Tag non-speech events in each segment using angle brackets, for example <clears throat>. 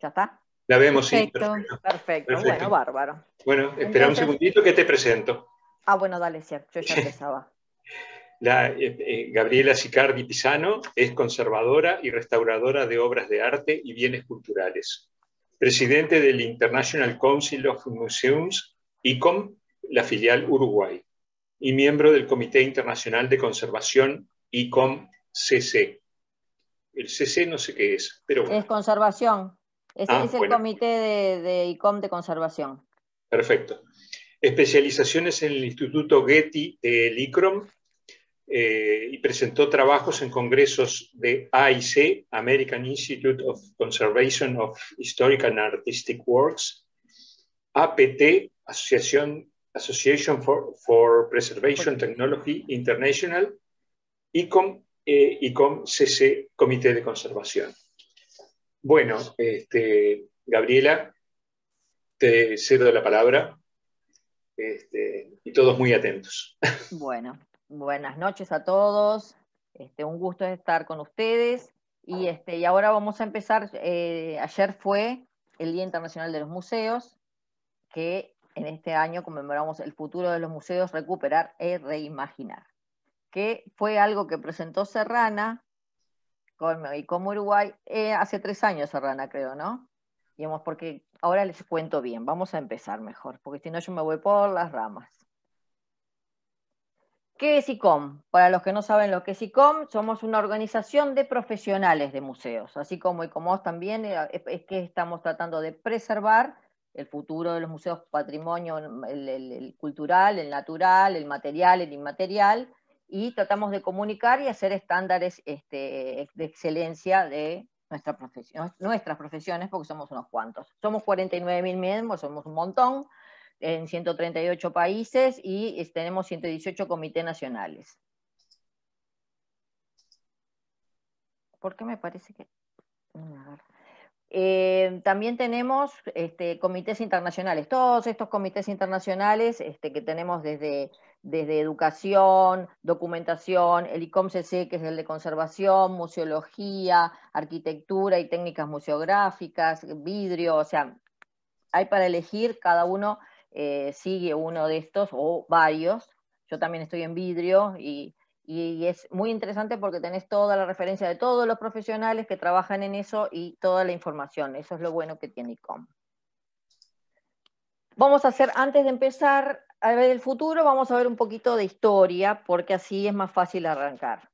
¿Ya está? La vemos, sí. Perfecto. perfecto. Bueno, bárbaro. Bueno, espera un segundito que te presento. Ah, bueno, dale, cierto. yo ya <laughs> empezaba. Eh, eh, Gabriela Sicardi Pisano es conservadora y restauradora de obras de arte y bienes culturales. Presidente del International Council of Museums, ICOM, la filial Uruguay, y miembro del Comité Internacional de Conservación, ICOM-CC. El CC no sé qué es, pero bueno. Es conservación. Ese ah, es el comité de, ICOM de conservación. Perfecto. Especializaciones en el Instituto Getty de ICROM eh, y presentó trabajos en congresos de AIC, American Institute of Conservation of Historic and Artistic Works, APT, Association for, Preservation Technology International, ICOM, eh, ICOM CC, Comité de Conservación. Bueno, este, Gabriela, te cedo la palabra este, y todos muy atentos. Bueno, buenas noches a todos. Este, un gusto estar con ustedes. Y, este, y ahora vamos a empezar. Eh, ayer fue el Día Internacional de los Museos, que en este año conmemoramos el futuro de los museos, recuperar e reimaginar, que fue algo que presentó Serrana como, y como Uruguay, eh, hace tres años, Serrana, creo, ¿no? Digamos, porque ahora les cuento bien, vamos a empezar mejor, porque si no yo me voy por las ramas. ¿Qué es ICOM? Para los que no saben lo que es ICOM, somos una organización de profesionales de museos, así como ICOMOS también, eh, es que estamos tratando de preservar el futuro de los museos, patrimonio, el, el cultural, el natural, el material, el inmaterial, y tratamos de comunicar y hacer estándares este, de excelencia de nuestra profesión, nuestras profesiones, porque somos unos cuantos. Somos 49.000 miembros, somos un montón, en 138 países y eh, tenemos 118 comités nacionales. ¿Por me parece que...? Mm, eh, también tenemos este, comités internacionales. Todos estos comités internacionales este, que tenemos desde desde educación, documentación, el ICOMCC, e que es el de conservación, museología, arquitectura y técnicas museográficas, vidrio, o sea, hay para elegir, cada uno eh, sigue uno de estos o varios. Yo también estoy en vidrio y, y es muy interesante porque tenés toda la referencia de todos los profesionales que trabajan en eso y toda la información. Eso es lo bueno que tiene ICOM. Vamos a hacer, antes de empezar, a ver, el futuro vamos a ver un poquito de historia, porque así es más fácil arrancar.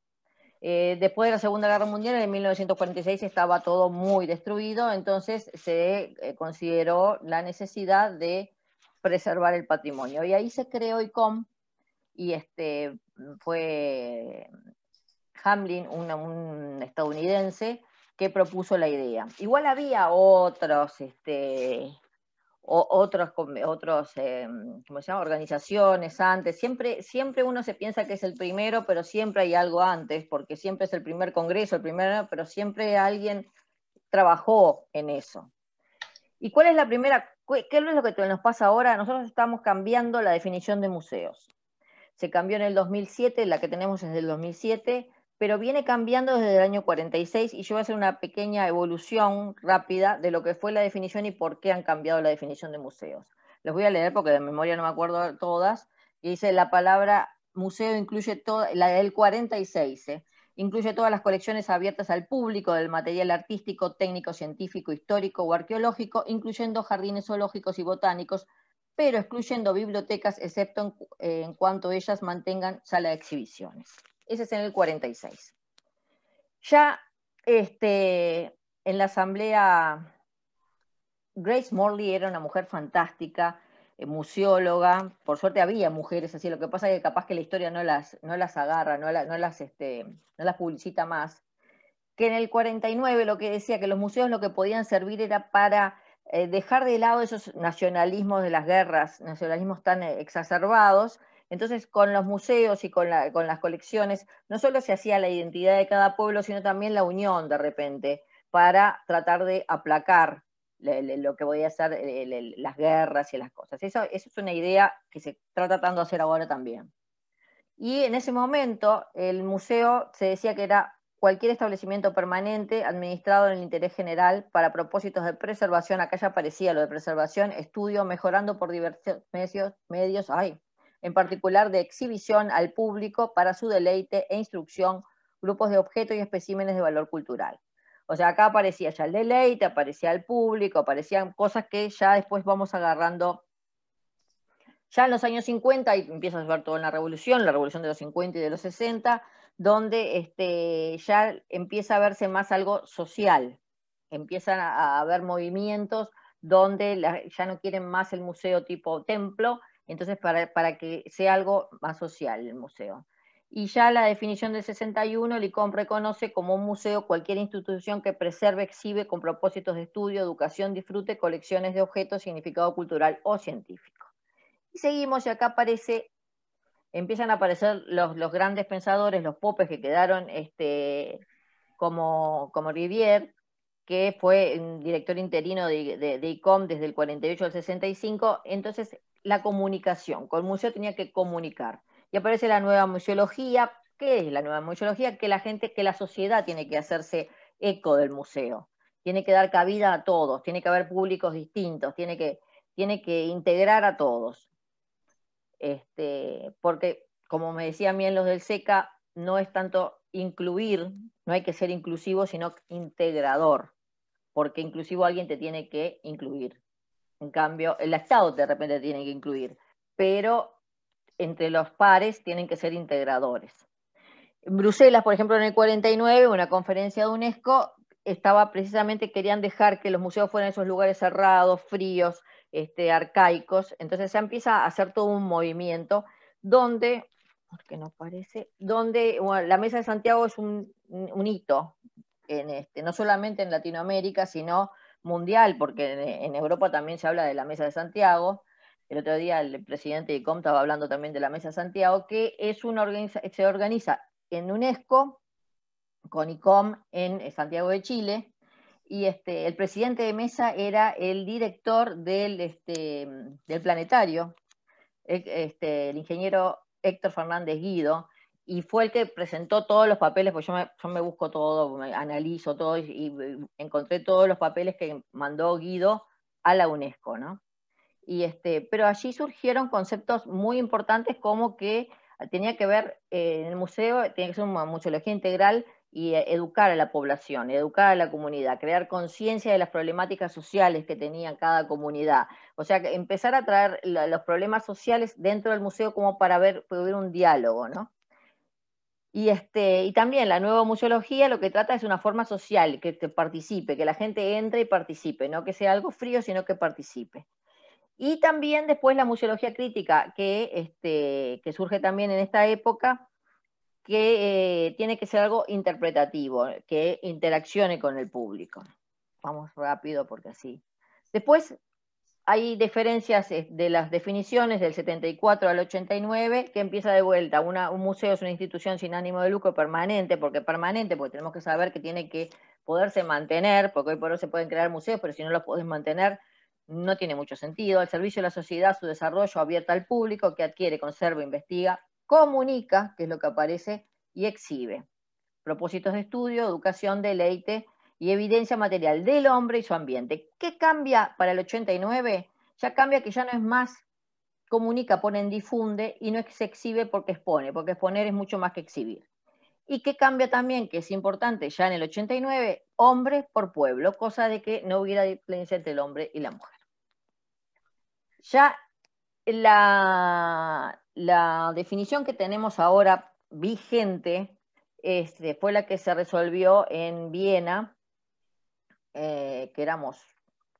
Eh, después de la Segunda Guerra Mundial, en 1946 estaba todo muy destruido, entonces se eh, consideró la necesidad de preservar el patrimonio. Y ahí se creó ICOM, y este, fue Hamlin, un estadounidense, que propuso la idea. Igual había otros este, o otros, otros em, organizaciones antes. Siempre, siempre uno se piensa que es el primero, pero siempre hay algo antes, porque siempre es el primer congreso, el primero, pero siempre alguien trabajó en eso. ¿Y cuál es la primera? ¿Qué es lo que nos pasa ahora? Nosotros estamos cambiando la definición de museos. Se cambió en el 2007, la que tenemos es del 2007, pero viene cambiando desde el año 46 y yo voy a hacer una pequeña evolución rápida de lo que fue la definición y por qué han cambiado la definición de museos. Los voy a leer porque de memoria no me acuerdo todas. Y dice la palabra museo incluye toda, la del 46, ¿eh? incluye todas las colecciones abiertas al público del material artístico, técnico, científico, histórico o arqueológico, incluyendo jardines zoológicos y botánicos, pero excluyendo bibliotecas, excepto en eh, cuanto ellas mantengan sala de exhibiciones. Ese es en el 46. Ya este, en la asamblea, Grace Morley era una mujer fantástica, eh, museóloga. Por suerte había mujeres así, lo que pasa es que capaz que la historia no las, agarra, no, las, este, no las publicita más. Que en el 49 lo que decía que los museos lo que podían servir era para eh, dejar de lado esos nacionalismos de las guerras, nacionalismos tan eh, exacerbados, entonces, con los museos y con, las colecciones, no solo se hacía la identidad de cada pueblo, sino también la unión de repente, para tratar de aplacar lo que podía ser eh, las guerras y las cosas. Esa es una idea que se está tratando de hacer ahora también. Y en ese momento el museo se decía que era cualquier establecimiento permanente administrado en el interés general para propósitos de preservación, acá ya aparecía lo de preservación, estudio, mejorando por diversos medios, medios ay, en particular de exhibición al público para su deleite e instrucción, grupos de objetos y especímenes de valor cultural. O sea, acá aparecía ya el deleite, aparecía el público, aparecían cosas que ya después vamos agarrando. Ya en los años 50, y empieza a ver todo en la revolución, la revolución de los 50 y de los 60, donde este, ya empieza a verse más algo social, empiezan a, haber movimientos donde ya no quieren más el museo tipo templo, entonces, para, que sea algo más social el museo. Y ya la definición del 61, el ICOM reconoce como un museo cualquier institución que preserve, exhibe con propósitos de estudio, educación, disfrute, colecciones de objetos, significado cultural o científico. Y seguimos, y acá aparece, empiezan a aparecer los, los grandes pensadores, los popes que quedaron este, como, como Rivier, que fue director interino de, de ICOM desde el 48 al 65. Entonces, la comunicación. el con museo tenía que comunicar. Y aparece la nueva museología. ¿Qué es la nueva museología? Que la gente, que la sociedad tiene que hacerse eco del museo. Tiene que dar cabida a todos, tiene que haber públicos distintos, tiene que, tiene que integrar a todos. Este, porque, como me decían bien los del SECA, no es tanto incluir, no hay que ser inclusivo, sino integrador, porque inclusivo alguien te tiene que incluir. En cambio, el Estado de repente tiene que incluir, pero entre los pares tienen que ser integradores. En Bruselas, por ejemplo, en el 49, una conferencia de UNESCO estaba precisamente, querían dejar que los museos fueran esos lugares cerrados, fríos, este, arcaicos. Entonces se empieza a hacer todo un movimiento donde, porque no parece, donde la Mesa de Santiago es un, hito, en este, no solamente en Latinoamérica, sino mundial, porque en, Europa también se habla de la Mesa de Santiago, el otro día el presidente de ICOM estaba hablando también de la Mesa de Santiago, que es se organiza en UNESCO, con ICOM en eh, Santiago de Chile, y este, el presidente de Mesa era el director del, este, del planetario, e, este, el ingeniero Héctor Fernández Guido, y fue el que presentó todos los papeles, porque yo me, yo me busco todo, me analizo todo y, encontré todos los papeles que mandó Guido a la UNESCO, ¿no? Y este, pero allí surgieron conceptos muy importantes como que tenía que ver, eh, en el museo tenía que ser una museología integral y eh, educar a la población, educar a la comunidad, crear conciencia de las problemáticas sociales que tenía cada comunidad. O sea, empezar a traer los problemas sociales dentro del museo como para ver, poder un diálogo, ¿no? Y, este, y también la nueva museología lo que trata es una forma social, que, te participe, que la gente entre y participe, no que sea algo frío, sino que participe. Y también después la museología crítica, que, este, surge también en esta época, que eh, tiene que ser algo interpretativo, que interaccione con el público. Vamos rápido porque así. Después hay diferencias eh, de las definiciones del 74 al 89 que empieza de vuelta. un museo es una institución sin ánimo de lucro permanente, porque permanente, porque tenemos que saber que tiene que poderse mantener, porque hoy por hoy se pueden crear museos, pero si no los podés mantener, no tiene mucho sentido. Al servicio de la sociedad, su desarrollo abierta al público, que adquiere, conserva, investiga, comunica, que es lo que aparece, y exhibe. Propósitos de estudio, educación, deleite y evidencia material del hombre y su ambiente. ¿Qué cambia para el 89? Ya cambia que ya no es más comunica, ponen difunde y no es que se exhibe porque expone, porque exponer es mucho más que exhibir. Y qué cambia también, que es importante, ya en el 89, hombre por pueblo, cosa de que no hubiera diferencia entre el hombre y la mujer. Ya la, definición que tenemos ahora vigente este, fue la que se resolvió en Viena eh, que éramos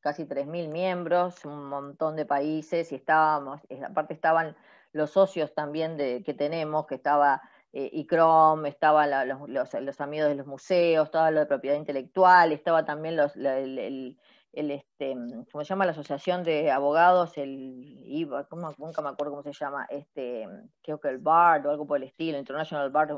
casi 3.000 miembros, un montón de países, y estábamos, aparte estaban los socios también de, que tenemos, que estaba eh, ICROM, estaban los, amigos de los museos, estaba lo de propiedad intelectual, estaba también los, la, el, este, ¿cómo se llama? La asociación de abogados, el ¿cómo, nunca me acuerdo cómo se llama, este, creo que el BARD o algo por el estilo, International Bar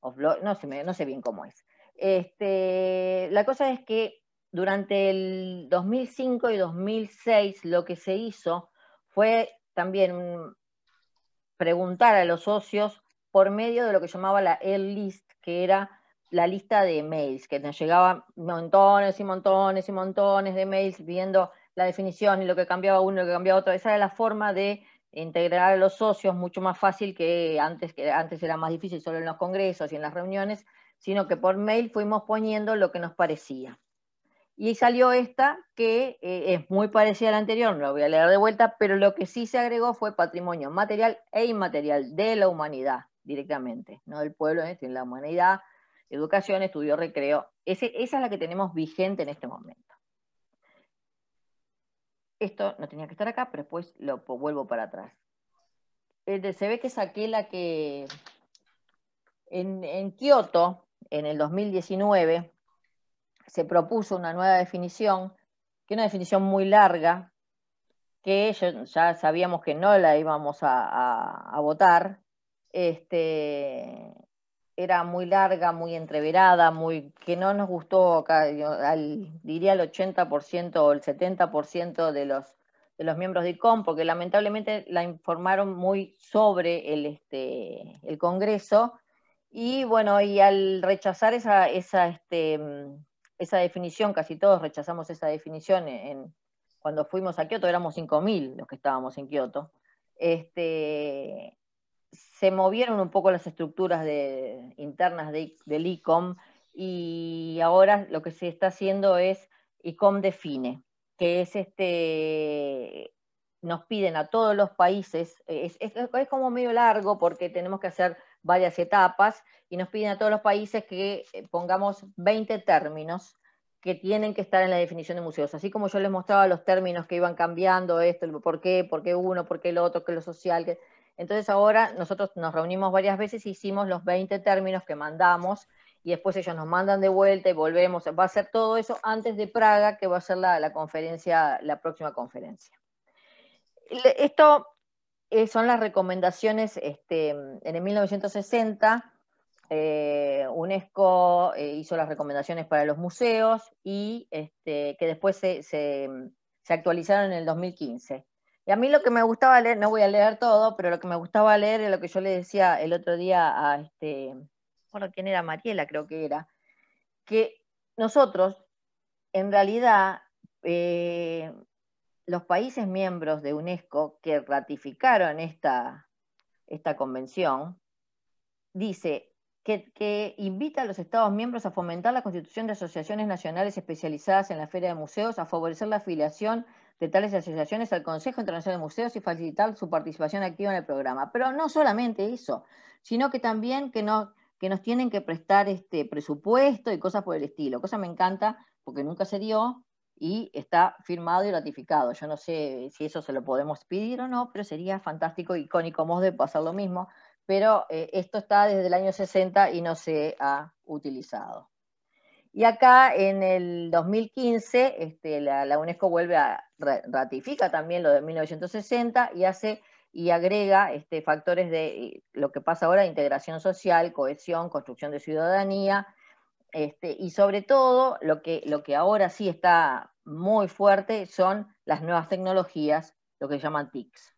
of, no no sé bien cómo es. Este, la cosa es que durante el 2005 y 2006 lo que se hizo fue también preguntar a los socios por medio de lo que llamaba la e-list, que era la lista de mails, que nos llegaban montones y montones y montones de mails viendo la definición y lo que cambiaba uno y lo que cambiaba otro. Esa era la forma de integrar a los socios mucho más fácil que antes, que antes era más difícil solo en los congresos y en las reuniones sino que por mail fuimos poniendo lo que nos parecía. Y salió esta, que eh, es muy parecida a la anterior, no la voy a leer de vuelta, pero lo que sí se agregó fue patrimonio material e inmaterial de la humanidad directamente, no del pueblo, eh, sino la humanidad, educación, estudio, recreo. esa es la que tenemos vigente en este momento. Esto no tenía que estar acá, pero después lo vuelvo para atrás. Eh, se ve que saqué la que en, en Kioto, en el 2019 se propuso una nueva definición, que es una definición muy larga, que ya sabíamos que no la íbamos a, votar. Este, era muy larga, muy entreverada, muy, que no nos gustó, diría el 80% o el 70% de los, de los miembros de ICOM, porque lamentablemente la informaron muy sobre este, el Congreso y bueno, y al rechazar esa, este, mm, esa definición, casi todos rechazamos esa definición e, en, cuando fuimos a Kioto, éramos 5.000 los que estábamos en Kioto, este, se movieron un poco las estructuras internas del ICOM y ahora lo que se está haciendo es ICOM define, que es este, nos piden a todos los países, es como medio largo porque tenemos que hacer varias etapas y nos piden a todos los países que eh, pongamos 20 términos que tienen que estar en la definición de museos. Así como yo les mostraba los términos que iban cambiando, esto, por qué, por qué uno, por qué el otro, qué lo social. Entonces ahora nosotros nos reunimos varias veces y hicimos los 20 términos que mandamos y después ellos nos mandan de vuelta y volvemos. Va a ser todo eso antes de Praga, que va a ser la, la conferencia, la próxima conferencia. Esto eh, son las recomendaciones este, en el 1960. Eh, UNESCO eh, hizo las recomendaciones para los museos y este, que después se, actualizaron en el 2015. Y a mí lo que me gustaba leer, no voy a leer todo, pero lo que me gustaba leer es lo que yo le decía el otro día a este, ¿quién era? Mariela creo que era, que nosotros en realidad los países miembros de UNESCO que ratificaron esta, esta convención, dice que, invita a los Estados miembros a fomentar la constitución de asociaciones nacionales especializadas en la feria de museos, a favorecer la afiliación de tales asociaciones al Consejo Internacional de Museos y facilitar su participación activa en el programa. Pero no solamente eso, sino que también que, que nos tienen que prestar este presupuesto y cosas por el estilo. Cosa me encanta porque nunca se dio y está firmado y ratificado. Yo no sé si eso se lo podemos pedir o no, pero sería fantástico y con de pasar lo mismo, pero eh, esto está desde el año 60 y no se ha utilizado. Y acá en el 2015 este, la, UNESCO vuelve a ratifica también lo de 1960 y hace y agrega este, factores de lo que pasa ahora, integración social, cohesión, construcción de ciudadanía, este, y sobre todo, lo que, lo que ahora sí está muy fuerte son las nuevas tecnologías, lo que llaman TICs.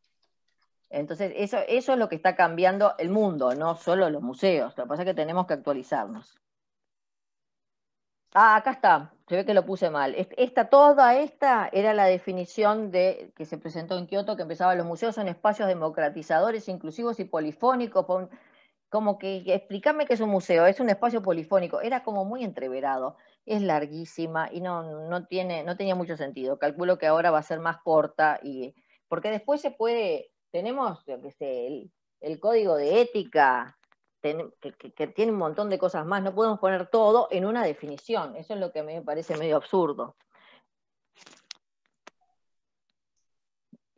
Entonces, eso, eso es lo que está cambiando el mundo, no solo los museos. Lo que pasa es que tenemos que actualizarnos. Ah, acá está. Se ve que lo puse mal. Esta, toda esta era la definición de, que se presentó en Kioto, que empezaba los museos son espacios democratizadores, inclusivos y polifónicos como que explícame que es un museo, es un espacio polifónico, era como muy entreverado, es larguísima y no, tiene, no tenía mucho sentido. Calculo que ahora va a ser más corta y porque después se puede, tenemos que el, código de ética, que, tiene un montón de cosas más, no podemos poner todo en una definición, eso es lo que me parece medio absurdo.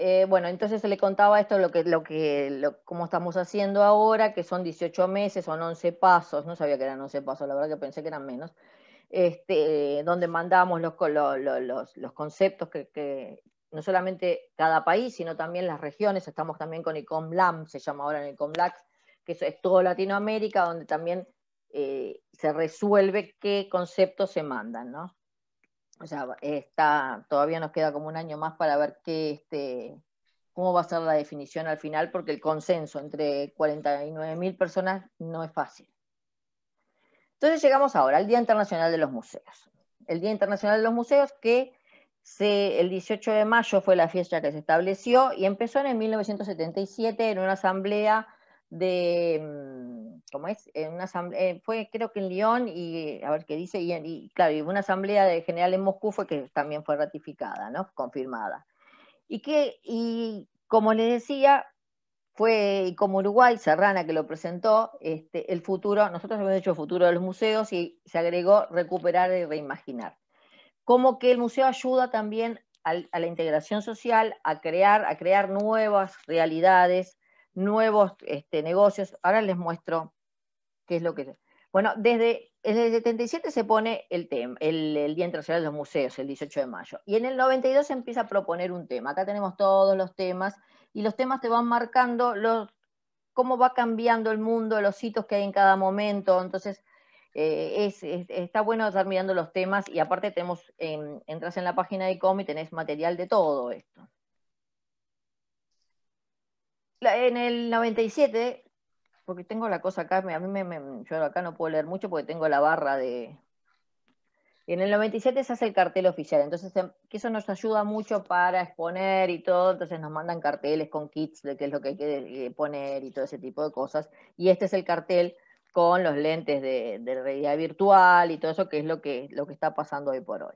Eh, bueno, entonces se le contaba esto, lo que, cómo estamos haciendo ahora, que son 18 meses, son 11 pasos, no sabía que eran 11 pasos, la verdad que pensé que eran menos, este, donde mandamos los, conceptos que, no solamente cada país, sino también las regiones, estamos también con ICOMLAM, se llama ahora en que es todo Latinoamérica, donde también eh, se resuelve qué conceptos se mandan, ¿no? o sea, está, todavía nos queda como un año más para ver qué, este, cómo va a ser la definición al final, porque el consenso entre 49.000 personas no es fácil. Entonces llegamos ahora al Día Internacional de los Museos. El Día Internacional de los Museos que el 18 de mayo fue la fiesta que se estableció y empezó en 1977 en una asamblea de, mm, ¿cómo es? Eh, fue creo que en Lyon y, a ver qué dice, y, claro, y una asamblea general en Moscú fue que también fue ratificada, ¿no? Confirmada. Y que, y como les decía, fue, como Uruguay, Serrana que lo presentó, este, el futuro, nosotros hemos hecho el futuro de los museos y se agregó recuperar y reimaginar. Como que el museo ayuda también a la integración social, a crear, a crear nuevas realidades, nuevos este, negocios. Ahora les muestro qué es lo que... Bueno, desde, el 77 se pone el, tema, el, Día Internacional de los Museos, el 18 de mayo, y en el 92 se empieza a proponer un tema. Acá tenemos todos los temas, y los temas te van marcando los, cómo va cambiando el mundo, los hitos que hay en cada momento. Entonces, eh, es, está bueno estar mirando los temas, y aparte tenemos, em, entras en la página de ICOM y tenés material de todo esto en el 97, porque tengo la cosa acá, a mí me, yo acá no puedo leer mucho porque tengo la barra de... En el 97 se hace el cartel oficial, entonces em, eso nos ayuda mucho para exponer y todo, entonces nos mandan carteles con kits de qué es lo que hay que eh, poner y todo ese tipo de cosas, y este es el cartel con los lentes de, de realidad virtual y todo eso, que es lo que, lo que está pasando hoy por hoy.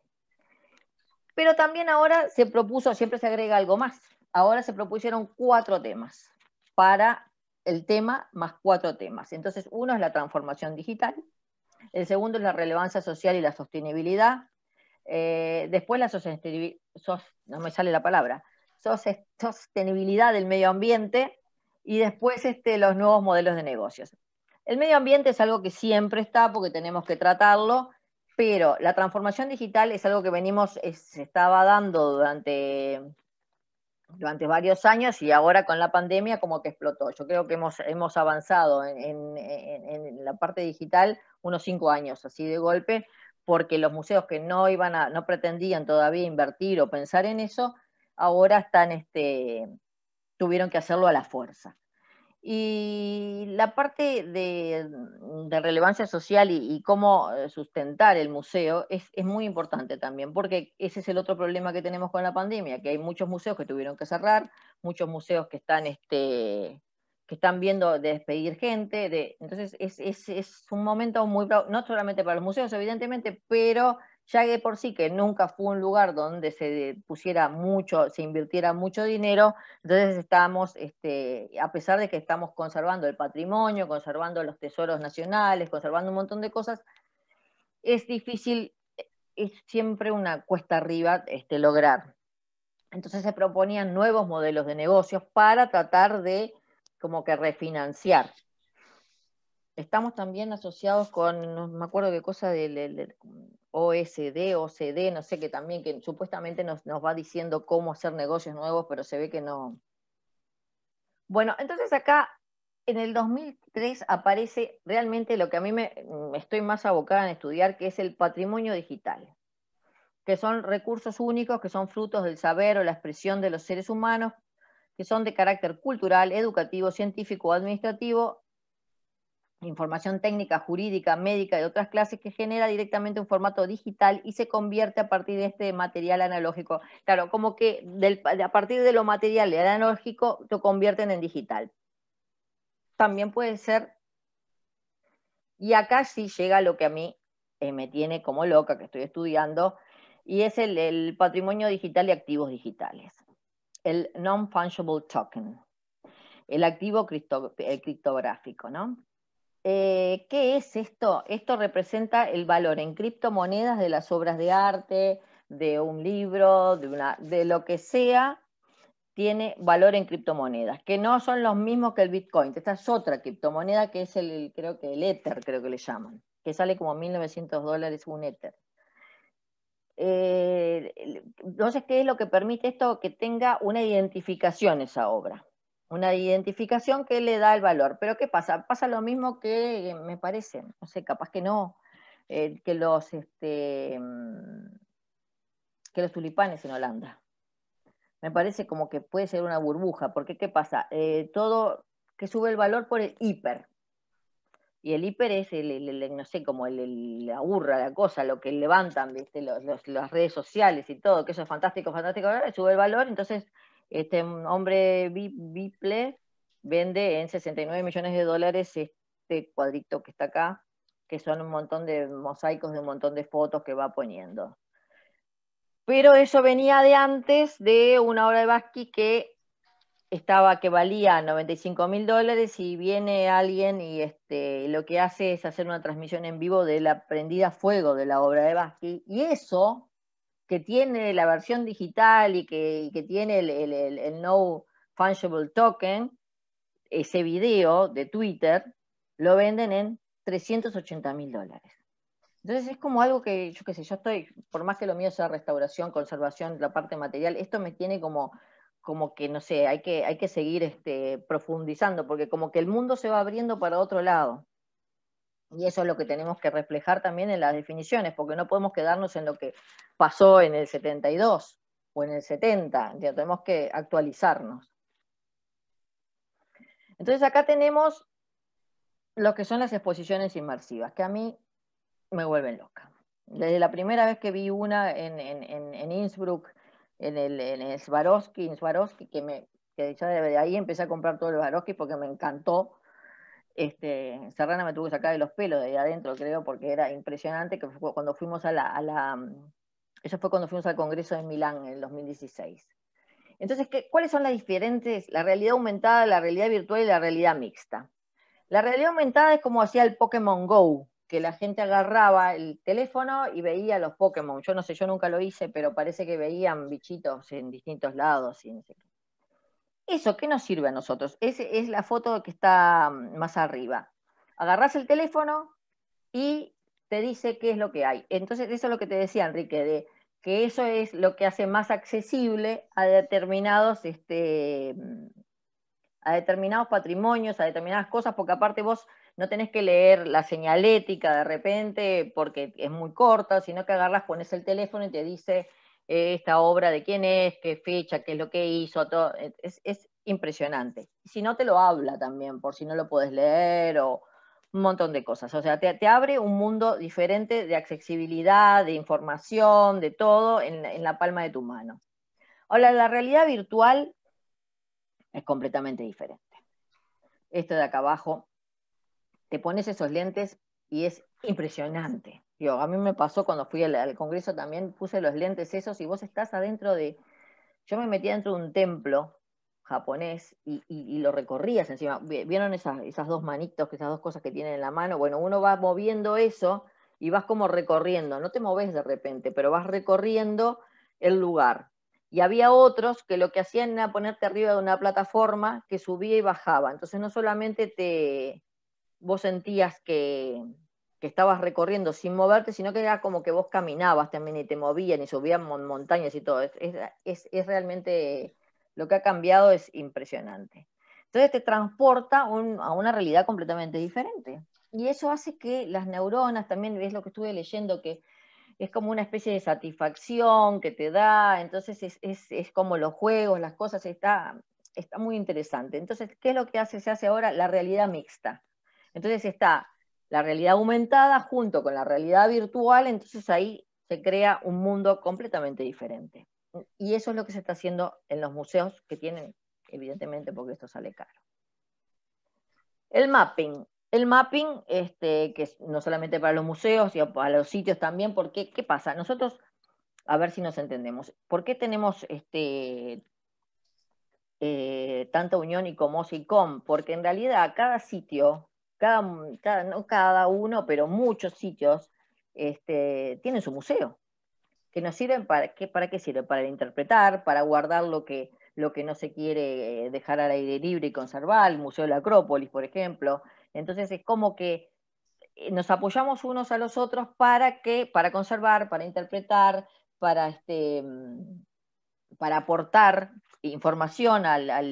Pero también ahora se propuso, siempre se agrega algo más, ahora se propusieron cuatro temas para el tema más cuatro temas. Entonces, uno es la transformación digital, el segundo es la relevancia social y la sostenibilidad, eh, después la eh, sostenibilidad, del medio ambiente y después este, los nuevos modelos de negocios. El medio ambiente es algo que siempre está porque tenemos que tratarlo, pero la transformación digital es algo que venimos, eh, se estaba dando durante durante varios años y ahora con la pandemia como que explotó. Yo creo que hemos, avanzado en, la parte digital unos cinco años así de golpe, porque los museos que no iban a, no pretendían todavía invertir o pensar en eso, ahora están este, tuvieron que hacerlo a la fuerza. Y la parte de, mm, relevancia social y, cómo eh, sustentar el museo es, muy importante también, porque ese es el otro problema que tenemos con la pandemia, que hay muchos museos que tuvieron que cerrar, muchos museos que están, este, que están viendo despedir gente. De, entonces es, es, es, un momento muy, no solamente para los museos, evidentemente, pero ya que por sí que nunca fue un lugar donde se pusiera mucho, se invirtiera mucho dinero, entonces estamos, este, a pesar de que estamos conservando el patrimonio, conservando los tesoros nacionales, conservando un montón de cosas, es difícil, eh, es siempre una cuesta arriba este, lograr. Entonces se proponían nuevos modelos de negocios para tratar de como que refinanciar. Estamos también asociados con, no me acuerdo qué cosa, del, OSD, OCD, no sé, qué también que supuestamente nos, nos va diciendo cómo hacer negocios nuevos, pero se ve que no. Bueno, entonces acá en el 2003 aparece realmente lo que a mí me estoy más abocada en estudiar, que es el patrimonio digital, que son recursos únicos, que son frutos del saber o la expresión de los seres humanos, que son de carácter cultural, educativo, científico o administrativo, información técnica, jurídica, médica y otras clases que genera directamente un formato digital y se convierte a partir de este material analógico. Claro, como que a partir de lo material y analógico lo convierten en digital. También puede ser, y acá sí llega lo que a mí eh, me tiene como loca, que estoy estudiando, y es el, el patrimonio digital y activos digitales, el non-fungible token, el activo cripto, el criptográfico, ¿no? Eh, ¿Qué es esto? Esto representa el valor en criptomonedas de las obras de arte, de un libro, de, lo que sea, tiene valor en criptomonedas, que no son los mismos que el Bitcoin. Esta es otra criptomoneda que es el, creo que el Ether, creo que le llaman, que sale como 1.900 dólares un Ether. Eh, entonces, ¿qué es lo que permite esto? Que tenga una identificación esa obra una identificación que le da el valor. Pero ¿qué pasa? Pasa lo mismo que eh, me parece, no sé, capaz que no, eh, que, los, este, mm, que los tulipanes en Holanda. Me parece como que puede ser una burbuja, porque ¿qué pasa? Eh, todo que sube el valor por el hiper. Y el hiper es el, no sé, como el, aburra la burra, la cosa, lo que levantan, ¿viste? Los, las redes sociales y todo, que eso es fantástico, fantástico, sube el valor, entonces este hombre Biple vende en 69 millones de dólares este cuadrito que está acá, que son un montón de mosaicos de un montón de fotos que va poniendo. Pero eso venía de antes de una obra de Basqui que estaba que valía 95 mil dólares y viene alguien y este, lo que hace es hacer una transmisión en vivo de la prendida a fuego de la obra de Basqui y eso que tiene la versión digital y que, tiene el, no fungible token, ese video de Twitter, lo venden en 380 mil dólares. Entonces es como algo que, yo qué sé, yo estoy, por más que lo mío sea restauración, conservación, la parte material, esto me tiene como, como que, no sé, hay que, hay que seguir este, profundizando, porque como que el mundo se va abriendo para otro lado. Y eso es lo que tenemos que reflejar también en las definiciones, porque no podemos quedarnos en lo que pasó en el 72 o en el 70, tenemos que actualizarnos. Entonces acá tenemos lo que son las exposiciones inmersivas, que a mí me vuelven loca. Desde la primera vez que vi una en, Innsbruck, en el, en Swarovski, que, me, que ya de ahí empecé a comprar todos los Swarovski porque me encantó este, Serrana me tuvo que sacar de los pelos de ahí adentro, creo, porque era impresionante que fue cuando fuimos a la, mm, Eso fue cuando fuimos al Congreso de Milán en 2016. Entonces, ¿cuáles son las diferentes? La realidad aumentada, la realidad virtual y la realidad mixta. La realidad aumentada es como hacía el Pokémon Go, que la gente agarraba el teléfono y veía los Pokémon. Yo no sé, yo nunca lo hice, pero parece que veían bichitos en distintos lados. Y eso, ¿qué nos sirve a nosotros? Es, es la foto que está mm, más arriba. Agarrás el teléfono y te dice qué es lo que hay. Entonces, eso es lo que te decía, Enrique, de que eso es lo que hace más accesible a determinados, este, mm, a determinados patrimonios, a determinadas cosas, porque aparte vos no tenés que leer la señalética de repente porque es muy corta, sino que agarras, pones el teléfono y te dice esta obra de quién es, qué fecha, qué es lo que hizo, todo. E, es, impresionante. Si no, te lo habla también, por si no lo puedes leer o un montón de cosas. O sea, te, abre un mundo diferente de accesibilidad, de información, de todo en, en la palma de tu mano. Ahora, la realidad virtual es completamente diferente. Esto de acá abajo, te pones esos lentes y es impresionante a mí me pasó cuando fui al, Congreso también, puse los lentes esos y vos estás adentro de... Yo me metía dentro de un templo japonés y, lo recorrías encima. ¿Vieron esas, esas dos manitos, esas dos cosas que tienen en la mano? Bueno, uno va moviendo eso y vas como recorriendo, no te moves de repente, pero vas recorriendo el lugar. Y había otros que lo que hacían era ponerte arriba de una plataforma que subía y bajaba. Entonces no solamente te vos sentías que, que estabas recorriendo sin moverte, sino que era como que vos caminabas también y te movían y subían montañas y todo. Es, realmente lo que ha cambiado es impresionante. Entonces te transporta a una realidad completamente diferente. Y eso hace que las neuronas, también es lo que estuve leyendo, que es como una especie de satisfacción que te da, entonces es, como los juegos, las cosas, está, está muy interesante. Entonces, ¿qué es lo que hace? Se hace ahora la realidad mixta. Entonces está la realidad aumentada junto con la realidad virtual, entonces ahí se crea un mundo completamente diferente. Y eso es lo que se está haciendo en los museos que tienen, evidentemente, porque esto sale caro. El mapping. El mapping, este, que no solamente para los museos, sino para los sitios también, porque, ¿qué pasa? Nosotros, a ver si nos entendemos, ¿por qué tenemos este, eh, tanta unión y como y com? Porque en realidad cada sitio cada, no cada uno, pero muchos sitios este, tienen su museo, que nos sirven para, ¿qué, para qué sirve? Para interpretar, para guardar lo que, lo que no se quiere eh, dejar al aire libre y conservar, el Museo de la Acrópolis, por ejemplo. Entonces es como que eh, nos apoyamos unos a los otros para que, para conservar, para interpretar, para este mm, para aportar información al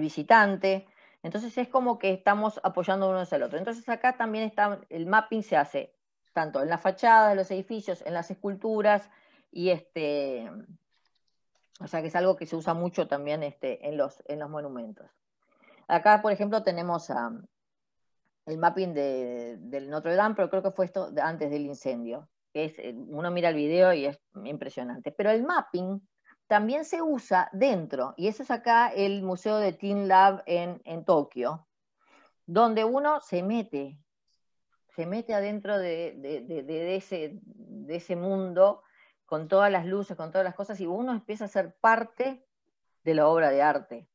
visitante. Entonces es como que estamos apoyando unos al otro. Entonces acá también está, el mapping se hace tanto en la fachada de los edificios, en las esculturas, y este, o sea que es algo que se usa mucho también este, en, los, en los monumentos. Acá, por ejemplo, tenemos el mapping de, del Notre Dame, pero creo que fue esto antes del incendio. Es, eh, uno mira el video y es impresionante. Pero el mapping también se usa dentro, y eso es acá el Museo de Tin Lab en, Tokio, donde uno se mete, se mete adentro de, ese, de ese mundo con todas las luces, con todas las cosas, y uno empieza a ser parte de la obra de arte.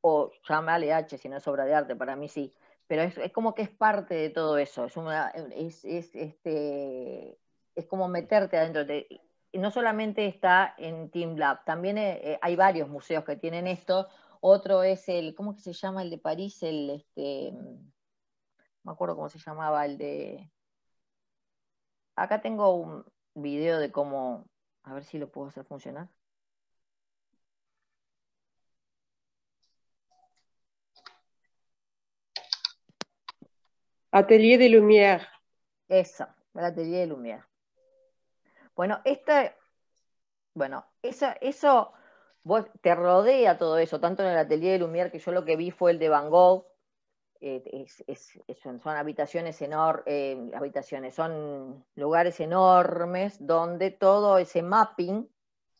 O llámale H si no es obra de arte, para mí sí. Pero es, como que es parte de todo eso. Es, una, es, este, es como meterte adentro. De, no solamente está en Team Lab, también eh, eh, hay varios museos que tienen esto. Otro es el, ¿cómo que se llama el de París? El, este, mm, me acuerdo cómo se llamaba el de... Acá tengo un video de cómo, a ver si lo puedo hacer funcionar. Atelier de Lumière. Eso, el Atelier de Lumière. Bueno, bueno, eso, eso te rodea todo eso, tanto en el atelier de Lumière, que yo lo que vi fue el de Van Gogh, eh, son, habitaciones enormes, eh, habitaciones, son lugares enormes donde todo ese mapping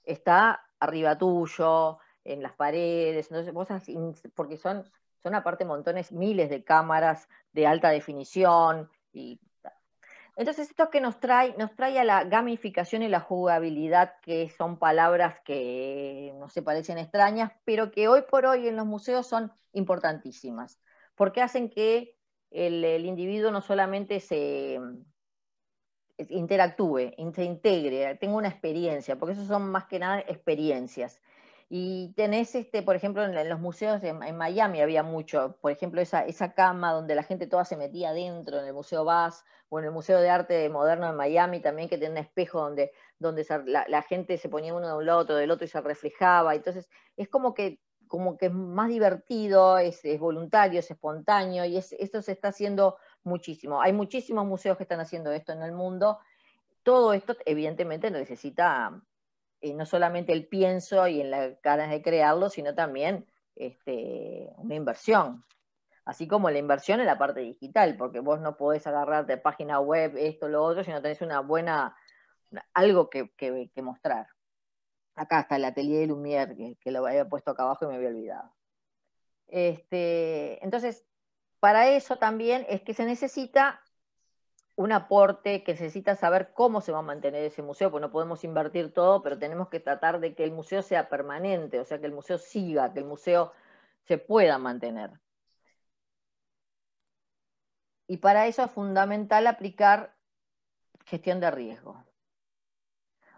está arriba tuyo, en las paredes, entonces porque son, son aparte montones, miles de cámaras de alta definición, y entonces, esto que nos trae, nos trae a la gamificación y la jugabilidad, que son palabras que no se parecen extrañas, pero que hoy por hoy en los museos son importantísimas, porque hacen que el, individuo no solamente se interactúe, se integre, tenga una experiencia, porque eso son más que nada experiencias. Y tenés, este, por ejemplo, en, los museos en, Miami había mucho, por ejemplo, esa, esa cama donde la gente toda se metía adentro, en el Museo Bass o en el Museo de Arte Moderno de Miami también, que tiene un espejo donde, donde la, gente se ponía uno de un lado, otro del otro y se reflejaba. Entonces, es como que, como que es más divertido, es, voluntario, es espontáneo y esto se está haciendo muchísimo. Hay muchísimos museos que están haciendo esto en el mundo. Todo esto, evidentemente, necesita no solamente el pienso y en las ganas de crearlo, sino también este, una inversión. Así como la inversión en la parte digital, porque vos no podés agarrar de página web, esto, lo otro, si no tenés una buena, algo que, mostrar. Acá está el atelier de Lumière, que, lo había puesto acá abajo y me había olvidado. Este, entonces, para eso también es que se necesita un aporte que necesita saber cómo se va a mantener ese museo, pues no podemos invertir todo, pero tenemos que tratar de que el museo sea permanente, o sea, que el museo siga, que el museo se pueda mantener. Y para eso es fundamental aplicar gestión de riesgo.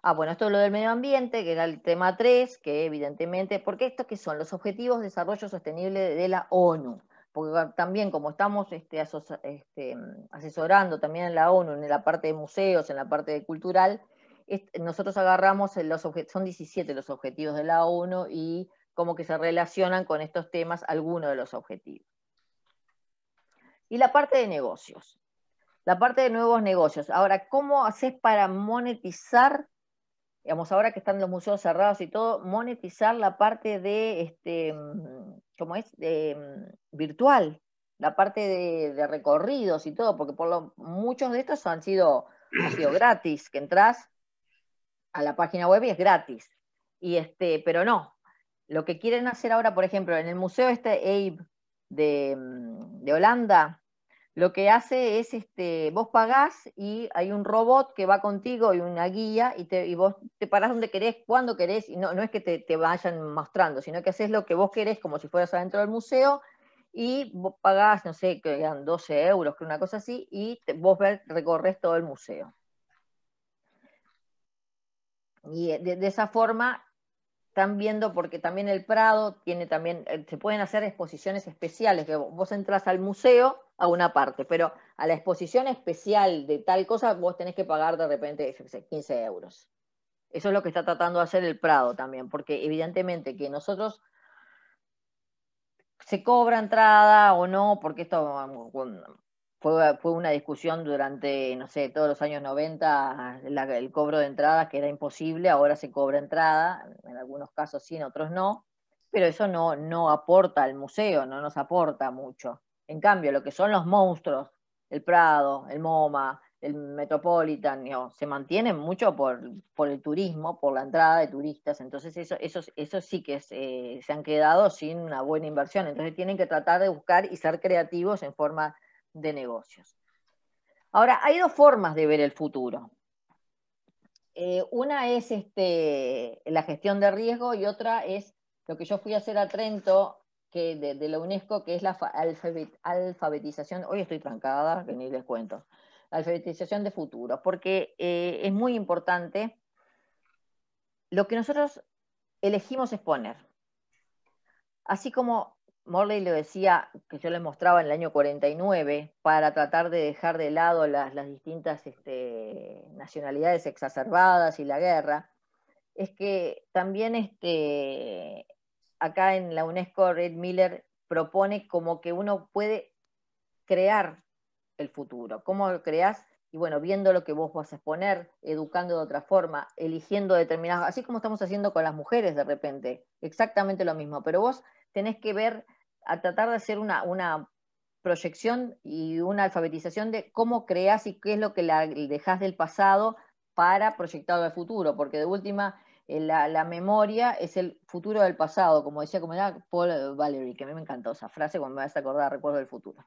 Ah, bueno, esto es lo del medio ambiente, que era el tema 3, que evidentemente, porque estos que son los Objetivos de Desarrollo Sostenible de la ONU también como estamos este, este, mm, asesorando también en la ONU, en la parte de museos, en la parte de cultural, nosotros agarramos los son 17 los objetivos de la ONU y como que se relacionan con estos temas algunos de los objetivos. Y la parte de negocios, la parte de nuevos negocios. Ahora, ¿cómo haces para monetizar digamos, ahora que están los museos cerrados y todo, monetizar la parte de, este, mm, ¿cómo es? De, mm, virtual, la parte de, recorridos y todo, porque por lo, muchos de estos han sido, sido gratis, que entras a la página web y es gratis. Y este, pero no, lo que quieren hacer ahora, por ejemplo, en el museo este Abe de, mm, de Holanda, lo que hace es, este, vos pagás y hay un robot que va contigo y una guía y, vos te parás donde querés, cuando querés, y no, no es que te, vayan mostrando, sino que haces lo que vos querés como si fueras adentro del museo y vos pagás, no sé, que eran 12 euros, que una cosa así, y vos recorres todo el museo. Y eh, de esa forma están viendo, porque también el Prado tiene también, eh, se pueden hacer exposiciones especiales, que vos entras al museo a una parte, pero a la exposición especial de tal cosa vos tenés que pagar de repente, 15 euros. Eso es lo que está tratando de hacer el Prado también, porque evidentemente que nosotros se cobra entrada o no, porque esto fue, fue una discusión durante, no sé, todos los años 90, el cobro de entradas que era imposible, ahora se cobra entrada, en algunos casos sí, en otros no, pero eso no, no aporta al museo, no nos aporta mucho. En cambio, lo que son los monstruos, el Prado, el MoMA, el Metropolitan, se mantienen mucho por, por, el turismo, por la entrada de turistas, entonces eso, eso, eso sí que eh, se han quedado sin una buena inversión, entonces tienen que tratar de buscar y ser creativos en forma de negocios. Ahora, hay dos formas de ver el futuro. Eh, una es este, la gestión de riesgo y otra es lo que yo fui a hacer a Trento que de, la UNESCO, que es la alfabetización. Hoy estoy trancada, que ni les cuento. alfabetización de futuro porque eh, es muy importante lo que nosotros elegimos exponer. Así como Morley lo decía, que yo le mostraba en el año 49, para tratar de dejar de lado las, distintas este, nacionalidades exacerbadas y la guerra, es que también este, acá en la UNESCO Red Miller propone como que uno puede crear el futuro. ¿Cómo lo creas? Y bueno, viendo lo que vos vas a exponer, educando de otra forma, eligiendo determinados, así como estamos haciendo con las mujeres de repente, exactamente lo mismo, pero vos tenés que ver a tratar de hacer una, una proyección y una alfabetización de cómo creas y qué es lo que la, dejas del pasado para proyectar al futuro, porque de última eh, la, memoria es el futuro del pasado, como decía como era Paul Valery, que a mí me encantó esa frase, cuando me vas a acordar, recuerdo del futuro.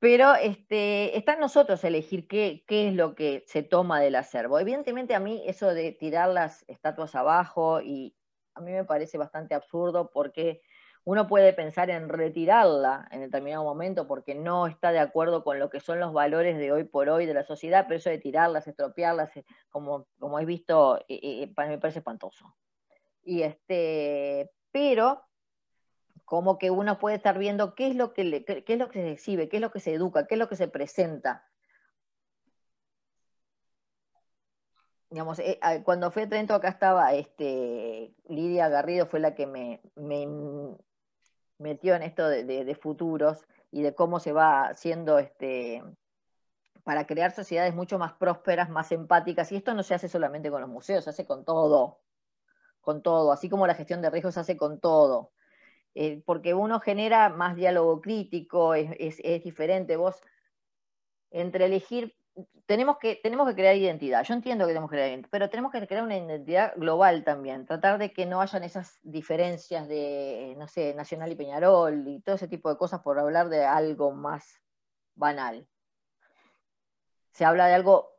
Pero este, está en nosotros elegir qué, qué es lo que se toma del acervo. Evidentemente a mí eso de tirar las estatuas abajo y a mí me parece bastante absurdo porque uno puede pensar en retirarla en determinado momento porque no está de acuerdo con lo que son los valores de hoy por hoy de la sociedad, pero eso de tirarlas, estropearlas, eh, como, como he visto, eh, eh, para mí me parece espantoso. Y este, pero como que uno puede estar viendo qué es lo que, es lo que se exhibe, qué es lo que se educa, qué es lo que se presenta. digamos, cuando fui a Trento acá estaba este, Lidia Garrido, fue la que me, metió en esto de, futuros y de cómo se va haciendo este, para crear sociedades mucho más prósperas, más empáticas. Y esto no se hace solamente con los museos, se hace con todo, con todo, así como la gestión de riesgos se hace con todo. Eh, porque uno genera más diálogo crítico, es, es diferente. Vos, entre elegir tenemos que, tenemos que crear identidad. Yo entiendo que tenemos que crear identidad, pero tenemos que crear una identidad global también. Tratar de que no hayan esas diferencias de, eh, no sé, Nacional y Peñarol y todo ese tipo de cosas por hablar de algo más banal. Se habla de algo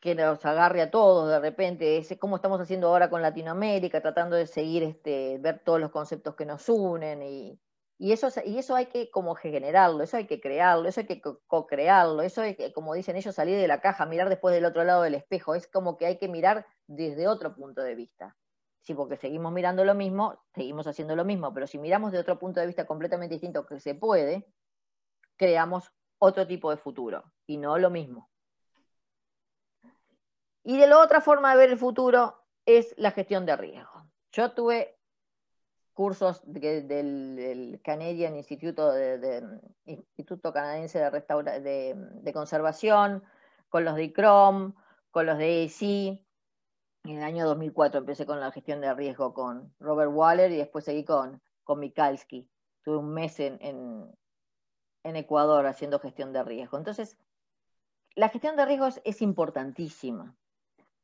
que nos agarre a todos de repente, es como estamos haciendo ahora con Latinoamérica, tratando de seguir, este, ver todos los conceptos que nos unen y, y eso, y eso hay que como generarlo, eso hay que crearlo, eso hay que co-crearlo, eso es como dicen ellos, salir de la caja, mirar después del otro lado del espejo, es como que hay que mirar desde otro punto de vista. Si porque seguimos mirando lo mismo, seguimos haciendo lo mismo, pero si miramos de otro punto de vista completamente distinto que se puede, creamos otro tipo de futuro y no lo mismo. Y de la otra forma de ver el futuro es la gestión de riesgo. Yo tuve cursos del, Canadian Instituto, de, Canadiense de, de, Conservación, con los de ICROM, con los de ESI. En el año 2004 empecé con la gestión de riesgo con Robert Waller y después seguí con, con Mikalski. Tuve un mes en Ecuador haciendo gestión de riesgo. Entonces, la gestión de riesgos es importantísima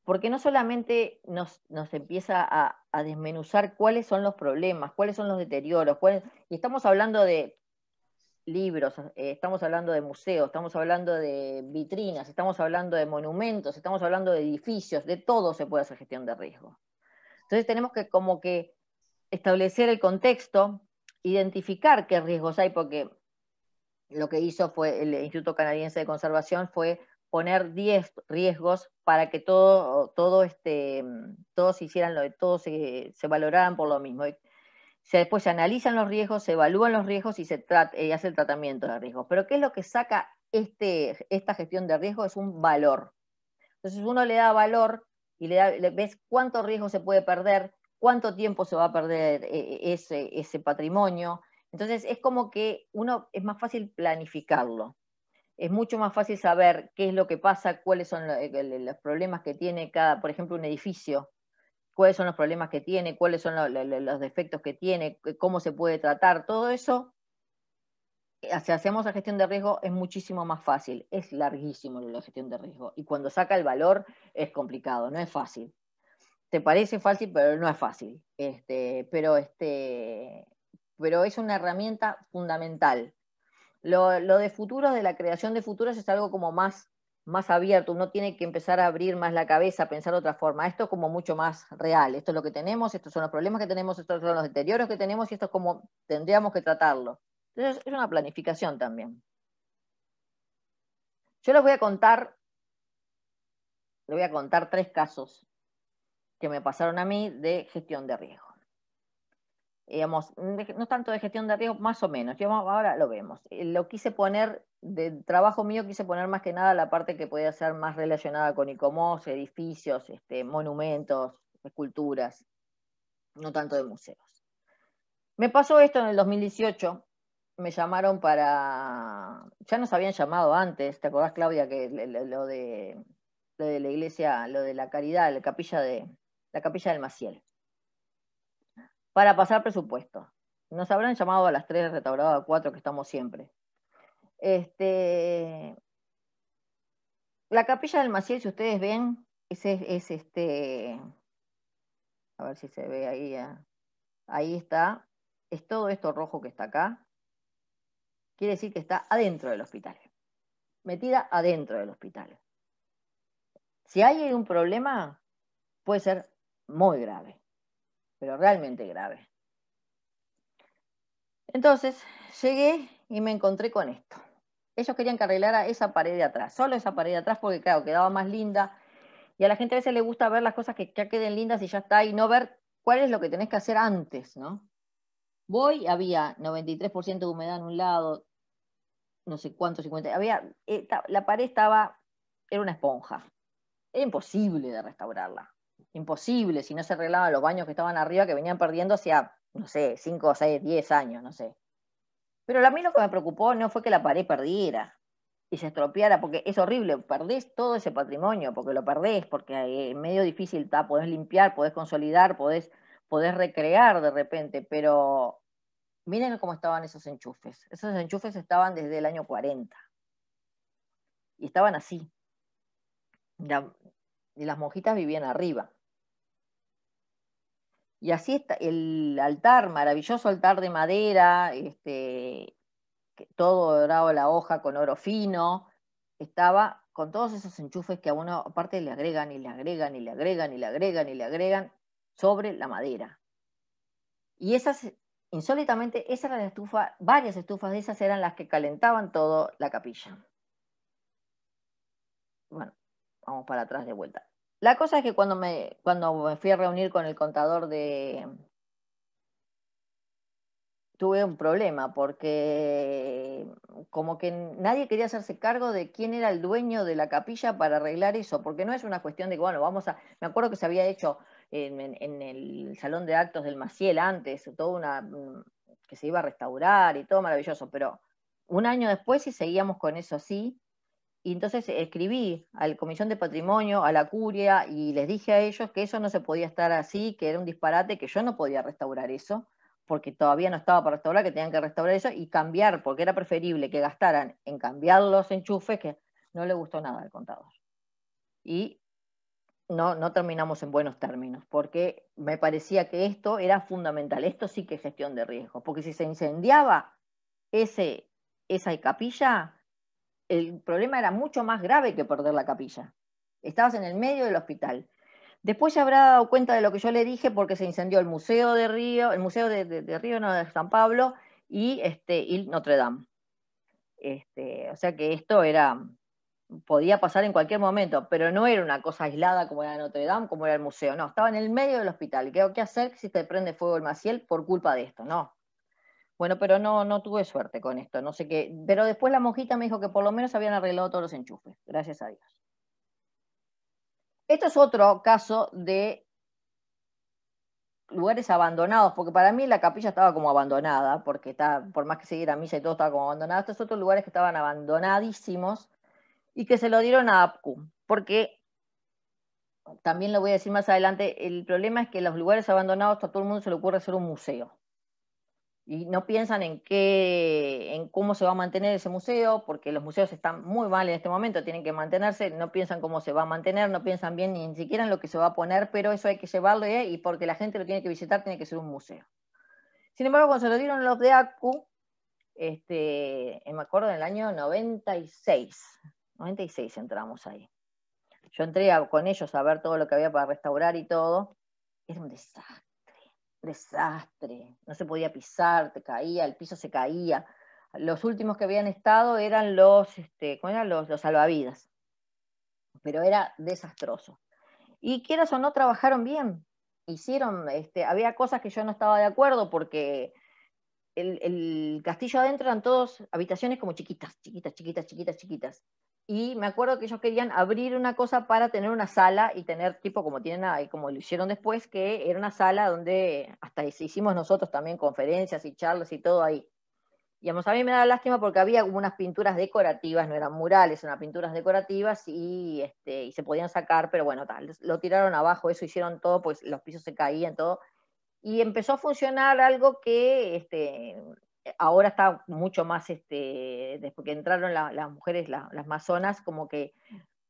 porque no solamente nos, empieza a, desmenuzar cuáles son los problemas, cuáles son los deterioros, y estamos hablando de libros, eh, estamos hablando de museos, estamos hablando de vitrinas, estamos hablando de monumentos, estamos hablando de edificios, de todo se puede hacer gestión de riesgo. Entonces tenemos que como que establecer el contexto, identificar qué riesgos hay, porque lo que hizo fue el Instituto Canadiense de Conservación fue poner 10 riesgos para que todo, todo este, todos hicieran lo de todos se, se, valoraran por lo mismo. Se, después se analizan los riesgos, se evalúan los riesgos y se eh, hace el tratamiento de riesgos. Pero ¿qué es lo que saca este, esta gestión de riesgo? Es un valor. Entonces uno le da valor y le, ves cuánto riesgo se puede perder, cuánto tiempo se va a perder eh, ese, ese patrimonio. Entonces es como que uno es más fácil planificarlo es mucho más fácil saber qué es lo que pasa, cuáles son eh, los problemas que tiene cada, por ejemplo, un edificio, cuáles son los problemas que tiene, cuáles son los, defectos que tiene, eh, cómo se puede tratar, todo eso, eh, si hacemos la gestión de riesgo es muchísimo más fácil, es larguísimo la gestión de riesgo y cuando saca el valor es complicado, no es fácil. Te parece fácil, pero no es fácil. Este, pero, este, pero es una herramienta fundamental lo, de futuros, de la creación de futuros, es algo como más, más abierto. Uno tiene que empezar a abrir más la cabeza, a pensar de otra forma. Esto es como mucho más real. Esto es lo que tenemos, estos son los problemas que tenemos, estos son los deterioros que tenemos y esto es como tendríamos que tratarlo. es una planificación también. Yo les voy a contar, les voy a contar tres casos que me pasaron a mí de gestión de riesgo digamos, no tanto de gestión de riesgo, más o menos, ahora lo vemos. Eh, lo quise poner, de trabajo mío quise poner más que nada la parte que podía ser más relacionada con ICOMOS, edificios, este, monumentos, esculturas, no tanto de museos. Me pasó esto en el 2018, me llamaron para, ya nos habían llamado antes, ¿te acordás Claudia que lo de, lo de la iglesia, lo de la caridad, la capilla de, la capilla del Maciel? para pasar presupuesto. Nos habrán llamado a las 3, restaurado a 4, que estamos siempre. Este, la capilla del Maciel, si ustedes ven, es, es este, a ver si se ve ahí, eh. ahí está, es todo esto rojo que está acá, quiere decir que está adentro del hospital, metida adentro del hospital. Si hay un problema, puede ser muy grave pero realmente grave. Entonces, llegué y me encontré con esto. Ellos querían que arreglara esa pared de atrás, solo esa pared de atrás, porque claro, quedaba más linda. Y a la gente a veces le gusta ver las cosas que ya queden lindas y ya está, y no ver cuál es lo que tenés que hacer antes, ¿no? Voy, había 93% de humedad en un lado, no sé cuánto, 50, había, la pared estaba, era una esponja, era imposible de restaurarla imposible, si no se arreglaban los baños que estaban arriba, que venían perdiendo hacía no sé, 5, 6, 10 años, no sé. Pero a mí lo que me preocupó no fue que la pared perdiera y se estropeara, porque es horrible, perdés todo ese patrimonio, porque lo perdés, porque eh, es medio difícil, está, podés limpiar, podés consolidar, podés, recrear de repente, pero miren cómo estaban esos enchufes. Esos enchufes estaban desde el año 40 y estaban así y las monjitas vivían arriba. Y así está el altar, maravilloso altar de madera, este, todo dorado la hoja con oro fino, estaba con todos esos enchufes que a uno aparte le agregan y le agregan y le agregan y le agregan y le agregan sobre la madera. Y esas, insólitamente, esas eran las estufas, varias estufas de esas eran las que calentaban todo la capilla. Bueno, vamos para atrás de vuelta. La cosa es que cuando me, cuando fui a reunir con el contador de... Tuve un problema porque como que nadie quería hacerse cargo de quién era el dueño de la capilla para arreglar eso, porque no es una cuestión de que, bueno, vamos a... Me acuerdo que se había hecho en, el salón de actos del Maciel antes, todo una... Mm, que se iba a restaurar y todo maravilloso, pero un año después si seguíamos con eso así, y entonces escribí a Comisión de Patrimonio, a la Curia, y les dije a ellos que eso no se podía estar así, que era un disparate, que yo no podía restaurar eso, porque todavía no estaba para restaurar, que tenían que restaurar eso y cambiar, porque era preferible que gastaran en cambiar los enchufes, que no le gustó nada al contador. Y no, no terminamos en buenos términos, porque me parecía que esto era fundamental, esto sí que es gestión de riesgo, porque si se incendiaba ese, esa capilla, el problema era mucho más grave que perder la capilla. Estabas en el medio del hospital. Después se habrá dado cuenta de lo que yo le dije porque se incendió el Museo de Río, el Museo de, Río, de San Pablo, y, este, Notre Dame. Este, o sea que esto era, podía pasar en cualquier momento, pero no era una cosa aislada como era Notre Dame, como era el museo, no, estaba en el medio del hospital. ¿Qué, qué hacer si te prende fuego el Maciel por culpa de esto? No, bueno, pero no, no tuve suerte con esto, no sé qué. Pero después la mojita me dijo que por lo menos habían arreglado todos los enchufes, gracias a Dios. Esto es otro caso de lugares abandonados, porque para mí la capilla estaba como abandonada, porque está, por más que se diera misa y todo estaba como abandonado, estos otros lugares que estaban abandonadísimos y que se lo dieron a APCU, porque también lo voy a decir más adelante, el problema es que los lugares abandonados a todo el mundo se le ocurre hacer un museo y no piensan en en cómo se va a mantener ese museo, porque los museos están muy mal en este momento, tienen que mantenerse, no piensan cómo se va a mantener, no piensan bien ni siquiera en lo que se va a poner, pero eso hay que llevarlo ¿eh? y porque la gente lo tiene que visitar, tiene que ser un museo. Sin embargo, cuando se lo dieron los de ACU, este, me acuerdo en el año 96, 96 entramos ahí. Yo entré con ellos a ver todo lo que había para restaurar y todo. Era un desastre desastre, no se podía pisar, te caía, el piso se caía. Los últimos que habían estado este, eran los, Los, salvavidas, pero era desastroso. Y quieras o no, trabajaron bien, hicieron, este, había cosas que yo no estaba de acuerdo porque el, el castillo adentro eran todas habitaciones como chiquitas, chiquitas, chiquitas, chiquitas, chiquitas y me acuerdo que ellos querían abrir una cosa para tener una sala y tener tipo como tienen ahí, como lo hicieron después, que era una sala donde hasta hicimos nosotros también conferencias y charlas y todo ahí. Y a mí me da lástima porque había como unas pinturas decorativas, no eran murales, eran pinturas decorativas y, este, y se podían sacar, pero bueno, tal, lo tiraron abajo, eso hicieron todo, pues los pisos se caían, todo. Y empezó a funcionar algo que este, eh, ahora está mucho más, este, después que entraron las mujeres, las masonas, como que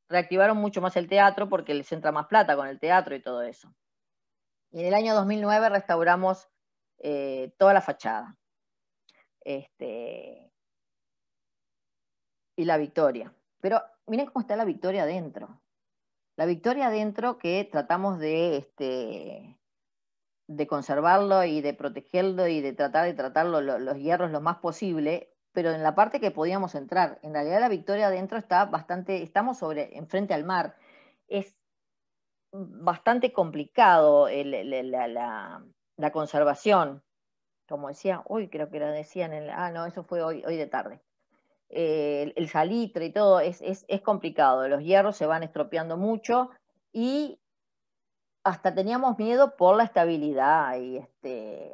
reactivaron mucho más el teatro porque les entra más plata con el teatro y todo eso. Y en el año 2009 restauramos eh, toda la fachada. Este, y la victoria. Pero miren cómo está la victoria adentro. La victoria adentro que tratamos de, este, de conservarlo y de protegerlo y de tratar de tratarlo los hierros lo más posible, pero en la parte que podíamos entrar, en realidad la victoria adentro está bastante, estamos sobre, enfrente al mar, es bastante complicado la, conservación, como decía, hoy creo que lo decían, en, ah no, eso fue hoy, hoy de tarde, eh, el, el, salitre y todo, es, es complicado, los hierros se van estropeando mucho y hasta teníamos miedo por la estabilidad. Y este,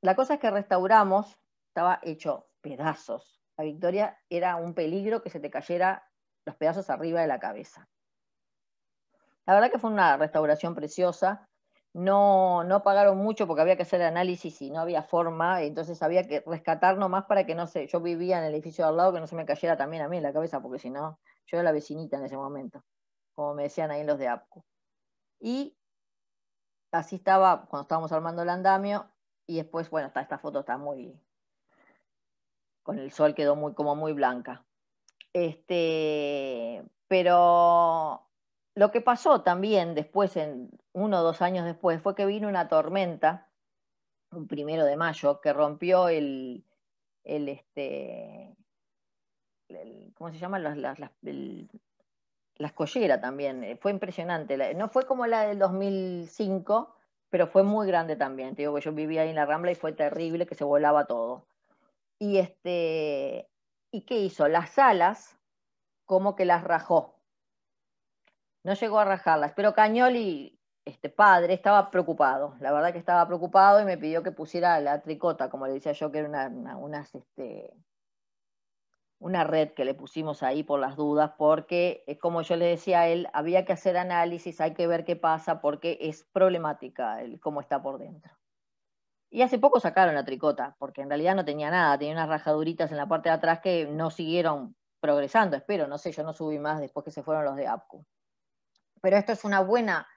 la cosa es que restauramos, estaba hecho pedazos. La victoria era un peligro que se te cayera los pedazos arriba de la cabeza. La verdad que fue una restauración preciosa. No, no pagaron mucho porque había que hacer análisis y no había forma, entonces había que rescatar nomás para que no se... yo vivía en el edificio de al lado que no se me cayera también a mí en la cabeza, porque si no, yo era la vecinita en ese momento, como me decían ahí los de APCO. Y así estaba cuando estábamos armando el andamio y después, bueno, esta foto está muy, con el sol quedó muy, como muy blanca. Este, pero lo que pasó también después, en uno o dos años después, fue que vino una tormenta, un primero de mayo, que rompió el, este, ¿cómo se llama? Las, la escollera también, eh, fue impresionante. No fue como la del 2005, pero fue muy grande también. digo que yo vivía ahí en la Rambla y fue terrible que se volaba todo. Y este y qué hizo? Las alas como que las rajó. No llegó a rajarlas, pero Cañoli este padre estaba preocupado, la verdad que estaba preocupado y me pidió que pusiera la tricota, como le decía yo, que era unas este, una red que le pusimos ahí por las dudas, porque es eh, como yo le decía a él, había que hacer análisis, hay que ver qué pasa, porque es problemática el cómo está por dentro. Y hace poco sacaron la tricota, porque en realidad no tenía nada, tenía unas rajaduritas en la parte de atrás que no siguieron progresando, espero, no sé, yo no subí más después que se fueron los de APCU. Pero esto es una buena,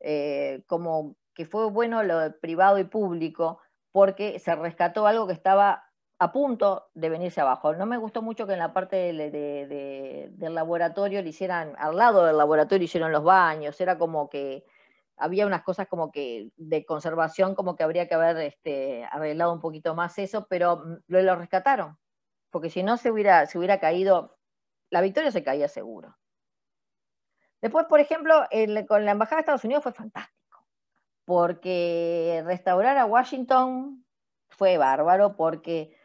eh, como que fue bueno lo privado y público, porque se rescató algo que estaba a punto de venirse abajo. No me gustó mucho que en la parte del laboratorio le hicieran, al lado del laboratorio hicieron los baños, era como que había unas cosas como que de conservación, como que habría que haber este, arreglado un poquito más eso, pero mm, lo, lo rescataron, porque si no se hubiera, se hubiera caído, la victoria se caía seguro. Después, por ejemplo, con la Embajada de Estados Unidos fue fantástico, porque restaurar a Washington fue bárbaro, porque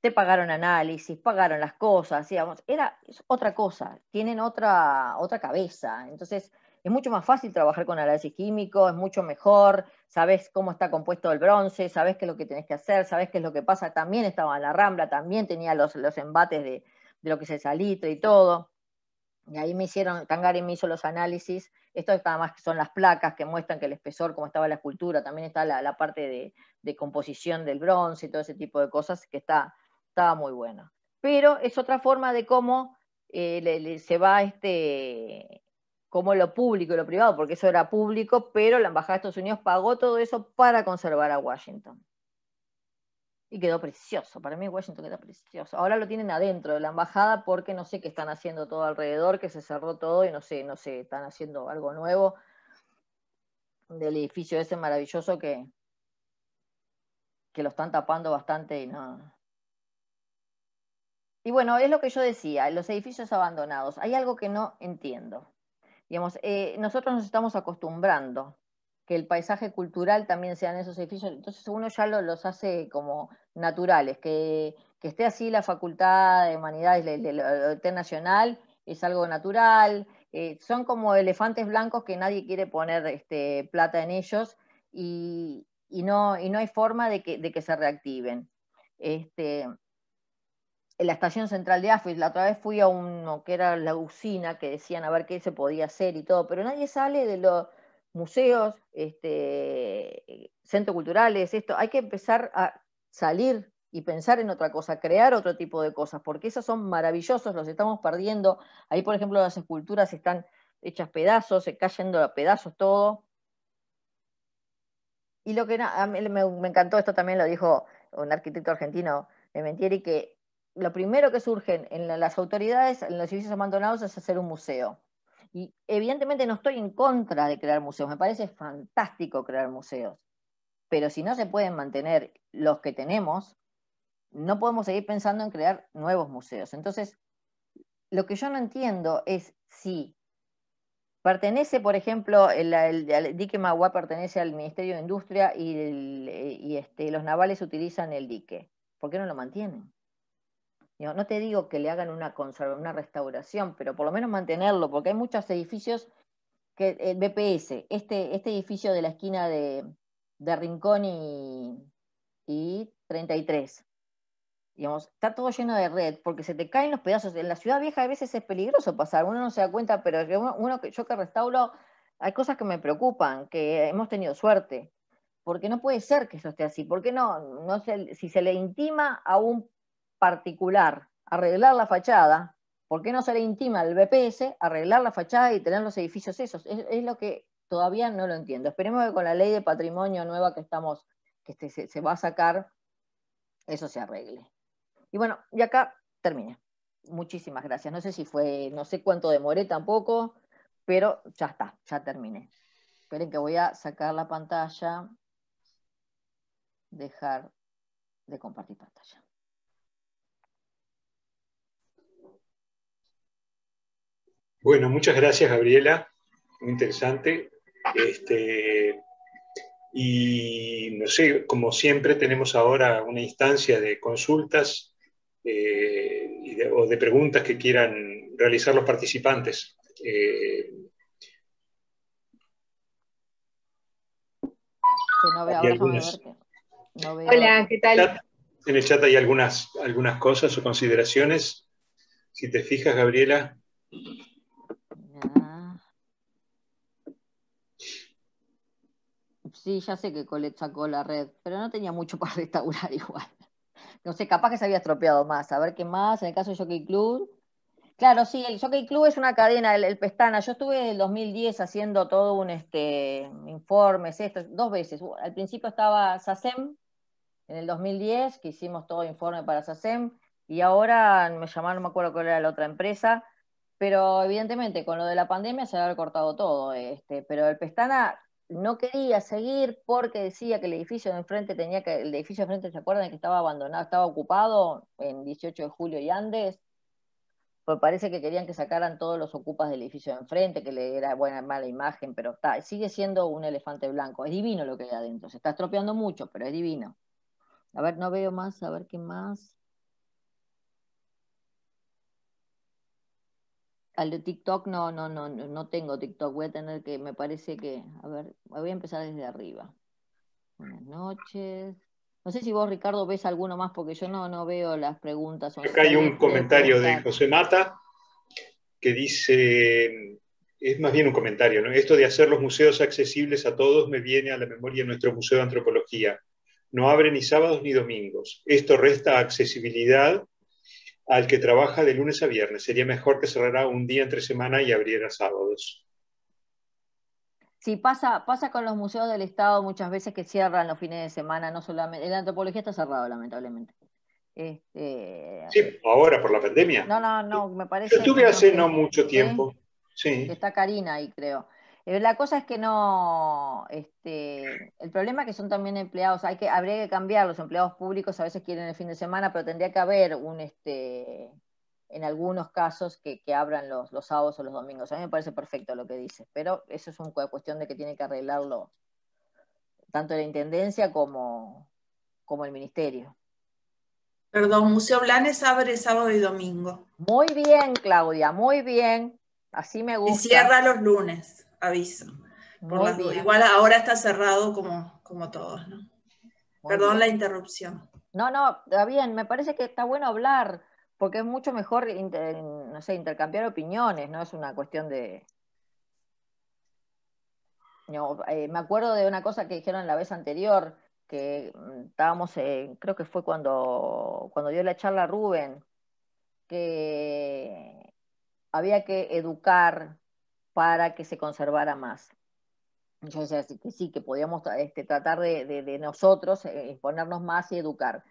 te pagaron análisis, pagaron las cosas, digamos, era otra cosa, tienen otra, otra cabeza. Entonces, es mucho más fácil trabajar con análisis químico, es mucho mejor, sabes cómo está compuesto el bronce, sabes qué es lo que tenés que hacer, sabes qué es lo que pasa. También estaba en la Rambla, también tenía los, los embates de, lo que es el salito y todo. Y ahí me hicieron, Tangari me hizo los análisis. Esto está más son las placas que muestran que el espesor, cómo estaba la escultura, también está la, parte de, de composición del bronce y todo ese tipo de cosas que está estaba muy buena. Pero es otra forma de cómo eh, se va este, como lo público y lo privado, porque eso era público, pero la Embajada de Estados Unidos pagó todo eso para conservar a Washington. Y quedó precioso, para mí Washington quedó precioso. Ahora lo tienen adentro de la embajada porque no sé qué están haciendo todo alrededor, que se cerró todo y no sé, no sé, están haciendo algo nuevo del edificio ese maravilloso que, que lo están tapando bastante y no, y bueno, es lo que yo decía, los edificios abandonados. Hay algo que no entiendo. Digamos, eh, nosotros nos estamos acostumbrando que el paisaje cultural también sean esos edificios, entonces uno ya los hace como naturales, que, esté así la Facultad de Humanidades nacional es algo natural, eh, son como elefantes blancos que nadie quiere poner este, plata en ellos y, no, y no hay forma de que, de que se reactiven. Este, en la estación central de AFIS. La otra vez fui a uno que era la usina, que decían a ver qué se podía hacer y todo, pero nadie sale de los museos, este, centros culturales, esto. Hay que empezar a salir y pensar en otra cosa, crear otro tipo de cosas, porque esos son maravillosos, los estamos perdiendo. Ahí, por ejemplo, las esculturas están hechas pedazos, se cayendo a pedazos todo. Y lo que me, encantó, esto también lo dijo un arquitecto argentino, mentieri, que lo primero que surgen en las autoridades, en los edificios abandonados, es hacer un museo. Y evidentemente no estoy en contra de crear museos, me parece fantástico crear museos, pero si no se pueden mantener los que tenemos, no podemos seguir pensando en crear nuevos museos. Entonces, lo que yo no entiendo es si pertenece, por ejemplo, el, dique Magua pertenece al Ministerio de Industria y, eh, este, los navales utilizan el dique. ¿Por qué no lo mantienen? no te digo que le hagan una, conserva, una restauración, pero por lo menos mantenerlo, porque hay muchos edificios que el eh, BPS, este, este edificio de la esquina de, Rincón y, 33, digamos, está todo lleno de red, porque se te caen los pedazos. En la ciudad vieja a veces es peligroso pasar, uno no se da cuenta, pero uno, yo que restauro, hay cosas que me preocupan, que hemos tenido suerte, porque no puede ser que eso esté así, porque no, no se, si se le intima a un particular, arreglar la fachada, ¿por qué no se le intima al BPS arreglar la fachada y tener los edificios esos? Es, lo que todavía no lo entiendo. Esperemos que con la ley de patrimonio nueva que estamos, que este, se, va a sacar, eso se arregle. Y bueno, y acá terminé Muchísimas gracias. No sé si fue, no sé cuánto demoré tampoco, pero ya está, ya terminé. Esperen que voy a sacar la pantalla, dejar de compartir pantalla. Bueno, muchas gracias, Gabriela. Muy interesante. Este, y no sé, como siempre, tenemos ahora una instancia de consultas eh, o de preguntas que quieran realizar los participantes. Eh, Hola, ¿qué tal? en el chat hay algunas, algunas cosas o consideraciones. Si te fijas, Gabriela, Sí, ya sé que Colet sacó la red, pero no tenía mucho <laughs> para restaurar igual. No sé, capaz que se había estropeado más. A ver qué más. En el caso de Jockey Club. Claro, sí, el Jockey Club es una cadena, el, Pestana. Yo estuve en el 2010 haciendo todo un este, informes, dos veces. Al principio estaba SACEM, en el 2010, que hicimos todo informe para SACEM. Y ahora me llamaron, no me acuerdo cuál era la otra empresa. Pero evidentemente, con lo de la pandemia se había cortado todo. Este, pero el Pestana no quería seguir porque decía que el edificio de enfrente tenía que, el edificio de enfrente, ¿se acuerdan que estaba abandonado, estaba ocupado en 18 de julio y Andes? Pues parece que querían que sacaran todos los ocupas del edificio de enfrente, que le era buena, mala imagen, pero sigue siendo un elefante blanco. Es divino lo que hay adentro, se está estropeando mucho, pero es divino. A ver, no veo más, a ver qué más. al de TikTok no, no, no, no tengo TikTok. Voy a tener que, me parece que, a ver, voy a empezar desde arriba. Buenas noches. No sé si vos, Ricardo, ves alguno más porque yo no, no veo las preguntas. Acá hay un comentario de José Mata que dice, es más bien un comentario, Esto de hacer los museos accesibles a todos me viene a la memoria nuestro Museo de Antropología. No abre ni sábados ni domingos. Esto resta accesibilidad al que trabaja de lunes a viernes. Sería mejor que cerrara un día entre semana y abriera sábados. Sí, pasa, pasa con los museos del Estado muchas veces que cierran los fines de semana, no solamente. La antropología está cerrado, lamentablemente. Este, sí, ahora por la pandemia. No, no, no, me parece. Yo estuve hace no mucho tiempo. Sí. Está Karina ahí, creo. Eh, la cosa es que no, este, el problema es que son también empleados, hay que, habría que cambiar, los empleados públicos a veces quieren el fin de semana, pero tendría que haber un, este, en algunos casos que, abran los, los, sábados o los domingos. A mí me parece perfecto lo que dices, pero eso es una cuestión de que tiene que arreglarlo tanto la Intendencia como, como el Ministerio. Perdón, Museo Blanes abre sábado y domingo. Muy bien, Claudia, muy bien. Así me gusta. Y cierra los lunes aviso. igual ahora está cerrado como, como todos, Perdón la interrupción. No, no, está bien, me parece que está bueno hablar, porque es mucho mejor, no intercambiar opiniones, no es una cuestión de... Eh, me acuerdo de una cosa que dijeron la vez anterior, que mm, estábamos, creo que fue cuando, cuando dio la charla Rubén, que había que educar para que se conservara más. Entonces, sí, que podíamos este, tratar de, nosotros eh, ponernos más y educar.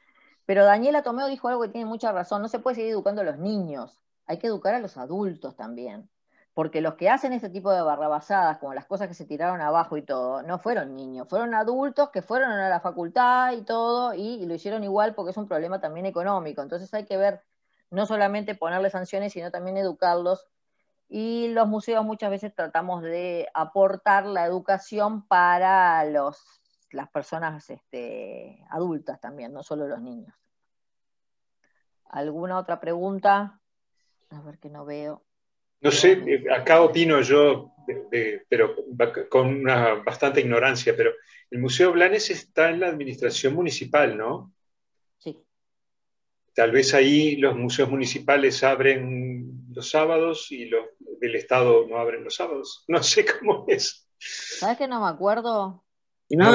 Pero Daniela Tomeo dijo algo que tiene mucha razón, no se puede seguir educando a los niños, hay que educar a los adultos también. Porque los que hacen este tipo de barrabasadas, como las cosas que se tiraron abajo y todo, no fueron niños, fueron adultos que fueron a la facultad y todo, y, y lo hicieron igual porque es un problema también económico. Entonces hay que ver, no solamente ponerle sanciones, sino también educarlos y los museos muchas veces tratamos de aportar la educación para las personas este, adultas también, no solo los niños. ¿Alguna otra pregunta? A ver que no veo. No sé, eh, acá opino yo, pero con una bastante ignorancia, pero el Museo Blanes está en la administración municipal, ¿no? Sí. Tal vez ahí los museos municipales abren los sábados y los del Estado no abren los sábados. <laughs> No sé cómo es. ¿Sabes que no me acuerdo? No,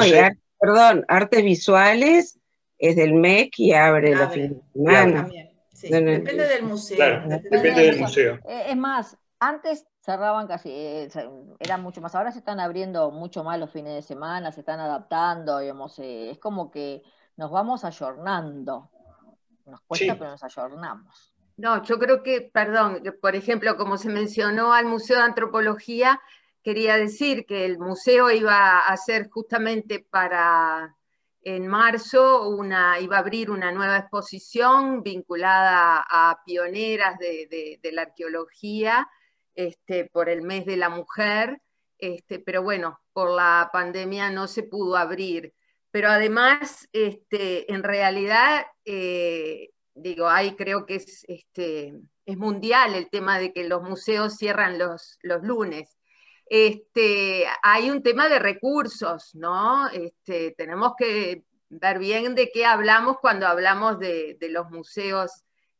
perdón, artes visuales es del MEC y abre, ah, los fines de semana. depende del museo. Eh, es más, antes cerraban casi, era eh, eran mucho más. Ahora se están abriendo mucho más los fines de semana, se están adaptando, digamos, eh, es como que nos vamos ayornando. Nos cuesta, pero nos ayornamos. No, yo creo que, perdón, por ejemplo, como se mencionó al Museo de Antropología, quería decir que el museo iba a hacer justamente para en marzo iba a abrir una nueva exposición vinculada a pioneras de, la arqueología este, por el mes de la mujer, este, pero bueno, por la pandemia no se pudo abrir. Pero además, este, en realidad, eh, digo, ahí creo que es, este, es mundial el tema de que los museos cierran los, lunes. Este, hay un tema de recursos, ¿no? Este, tenemos que ver bien de qué hablamos cuando hablamos de, los museos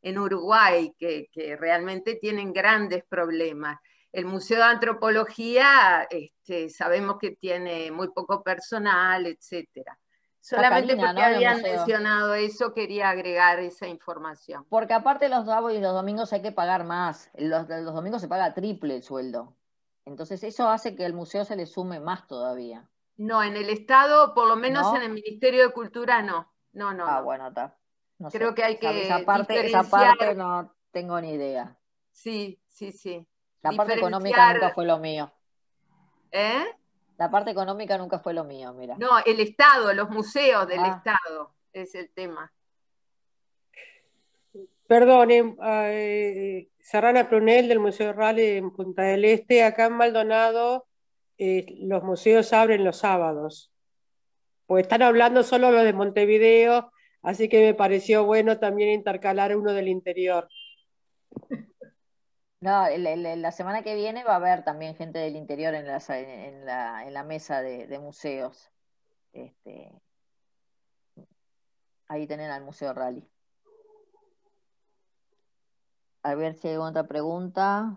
en Uruguay, que, realmente tienen grandes problemas. El Museo de Antropología, este, sabemos que tiene muy poco personal, etcétera. Solamente porque habían mencionado eso, quería agregar esa información. Porque aparte los y los domingos hay que pagar más. Los, domingos se paga triple el sueldo. Entonces eso hace que el museo se le sume más todavía. No, en el Estado, por lo menos en el Ministerio de Cultura, no. No, no. Ah, bueno, está. Creo que hay que. parte, esa parte no tengo ni idea. Sí, sí, sí. La parte económica nunca fue lo mío. ¿Eh? La parte económica nunca fue lo mío, mira. No, el Estado, los museos del ah. Estado es el tema. Perdón, eh, Serrana Prunel del Museo Rale en Punta del Este, acá en Maldonado eh, los museos abren los sábados. Pues están hablando solo los de Montevideo, así que me pareció bueno también intercalar uno del interior. No, la semana que viene va a haber también gente del interior en, la, mesa de, museos. Este, ahí tienen al Museo Rally. A ver si hay otra pregunta.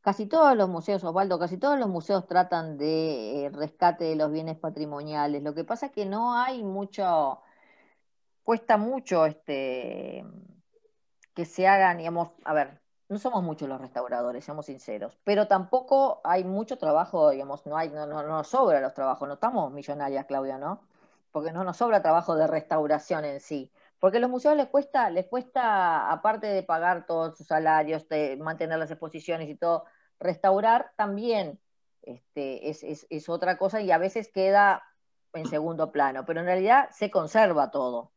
Casi todos los museos, Osvaldo, casi todos los museos tratan de eh, rescate de los bienes patrimoniales. Lo que pasa es que no hay mucho, cuesta mucho este, que se hagan, digamos, a ver, no somos muchos los restauradores, seamos sinceros, pero tampoco hay mucho trabajo, digamos, no hay, no, no, nos sobra los trabajos, no estamos millonarias, Claudia, ¿no? Porque no nos sobra trabajo de restauración en sí. Porque a los museos les cuesta, les cuesta, aparte de pagar todos sus salarios, de mantener las exposiciones y todo, restaurar también este, es, es otra cosa y a veces queda en segundo plano. Pero en realidad se conserva todo.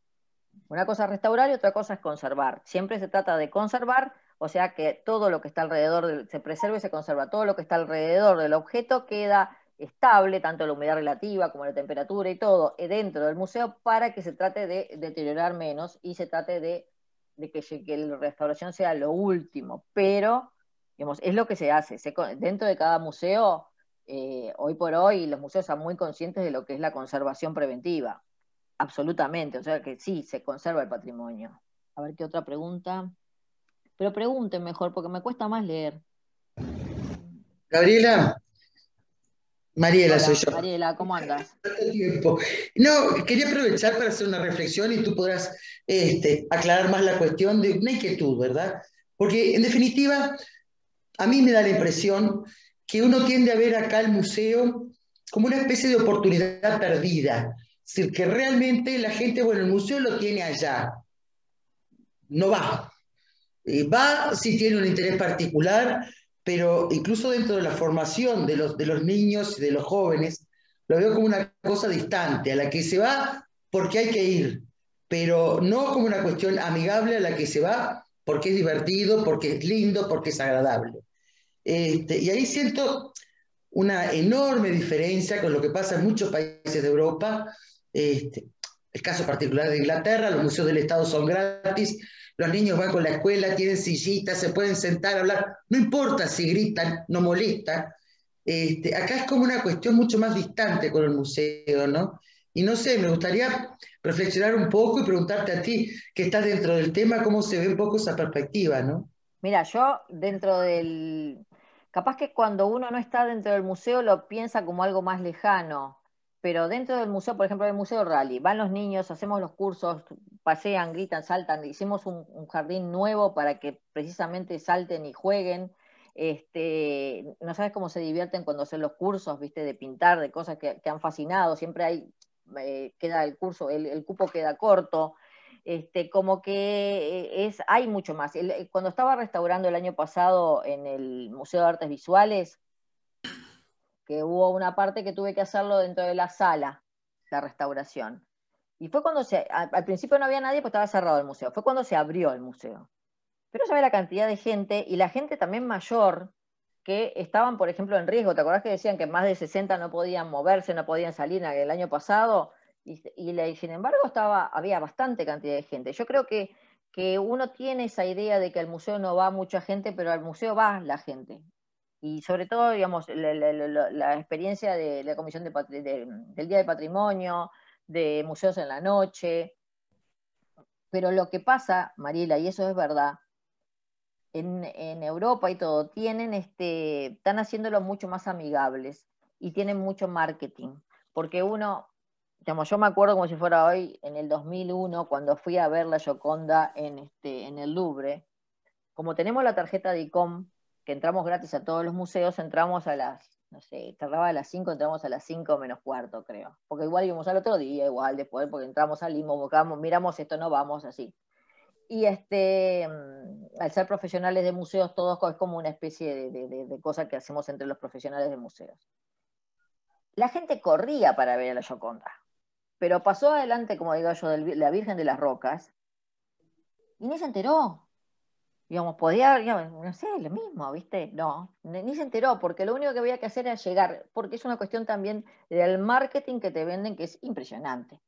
Una cosa es restaurar y otra cosa es conservar. Siempre se trata de conservar, o sea que todo lo que está alrededor del, se preserva y se conserva. Todo lo que está alrededor del objeto queda estable, tanto la humedad relativa como la temperatura y todo, eh, dentro del museo para que se trate de deteriorar menos y se trate de, que, la restauración sea lo último. Pero, digamos, es lo que se hace. dentro de cada museo, eh, hoy por hoy, los museos son muy conscientes de lo que es la conservación preventiva absolutamente, o sea que sí, se conserva el patrimonio. A ver qué otra pregunta. Pero pregunten mejor, porque me cuesta más leer. Gabriela, Mariela soy yo. Mariela, ¿cómo andas? No, quería aprovechar para hacer una reflexión y tú podrás este, aclarar más la cuestión de una inquietud, ¿verdad? Porque en definitiva, a mí me da la impresión que uno tiende a ver acá el museo como una especie de oportunidad perdida, es decir, que realmente la gente, bueno, el museo lo tiene allá, no va. Eh, va si tiene un interés particular, pero incluso dentro de la formación de los, niños y de los jóvenes, lo veo como una cosa distante, a la que se va porque hay que ir, pero no como una cuestión amigable a la que se va porque es divertido, porque es lindo, porque es agradable. Este, y ahí siento una enorme diferencia con lo que pasa en muchos países de Europa, este, el caso particular de Inglaterra, los museos del Estado son gratis, los niños van con la escuela, tienen sillitas, se pueden sentar, hablar, no importa si gritan, no molesta este, acá es como una cuestión mucho más distante con el museo, ¿no? Y no sé, me gustaría reflexionar un poco y preguntarte a ti, que estás dentro del tema, cómo se ve un poco esa perspectiva, ¿no? Mira, yo dentro del... Capaz que cuando uno no está dentro del museo lo piensa como algo más lejano, pero dentro del museo, por ejemplo, el Museo Rally, van los niños, hacemos los cursos, pasean, gritan, saltan, hicimos un, jardín nuevo para que precisamente salten y jueguen. Este, no sabes cómo se divierten cuando hacen los cursos, viste, de pintar, de cosas que, han fascinado, siempre hay, eh, queda el curso, el, cupo queda corto, este, como que eh, es, hay mucho más. Eh, cuando estaba restaurando el año pasado en el Museo de Artes Visuales, que hubo una parte que tuve que hacerlo dentro de la sala, la restauración. Y fue cuando se, al principio no había nadie, pues estaba cerrado el museo. Fue cuando se abrió el museo. Pero ya ve la cantidad de gente y la gente también mayor que estaban, por ejemplo, en riesgo. ¿Te acordás que decían que más de 60 no podían moverse, no podían salir el año pasado? Y, sin embargo estaba, había bastante cantidad de gente. Yo creo que, que uno tiene esa idea de que al museo no va mucha gente, pero al museo va la gente y sobre todo, digamos, la, experiencia de la Comisión de, mm, del Día de Patrimonio, de Museos en la Noche. Pero lo que pasa, Mariela, y eso es verdad, en, en, Europa y todo, tienen este, están haciéndolo mucho más amigables y tienen mucho marketing. Porque uno, digamos, yo me acuerdo como si fuera hoy, en el 2001, cuando fui a ver la Gioconda en, este, en el Louvre, como tenemos la tarjeta de ICOM, que entramos gratis a todos los museos, entramos a las, no sé, tardaba a las 5, entramos a las 5 menos cuarto, creo. Porque igual íbamos al otro día, igual después, porque entramos, al buscamos, miramos esto, no vamos, así. Y este, mm, al ser profesionales de museos, todos es como una especie de, de, cosa que hacemos entre los profesionales de museos. La gente corría para ver a la Yoconda, pero pasó adelante, como digo yo, la Virgen de las Rocas, y ni se enteró. Digamos, podía, no sé, lo mismo, ¿viste? No, ni se enteró, porque lo único que había que hacer era llegar, porque es una cuestión también del marketing que te venden que es impresionante.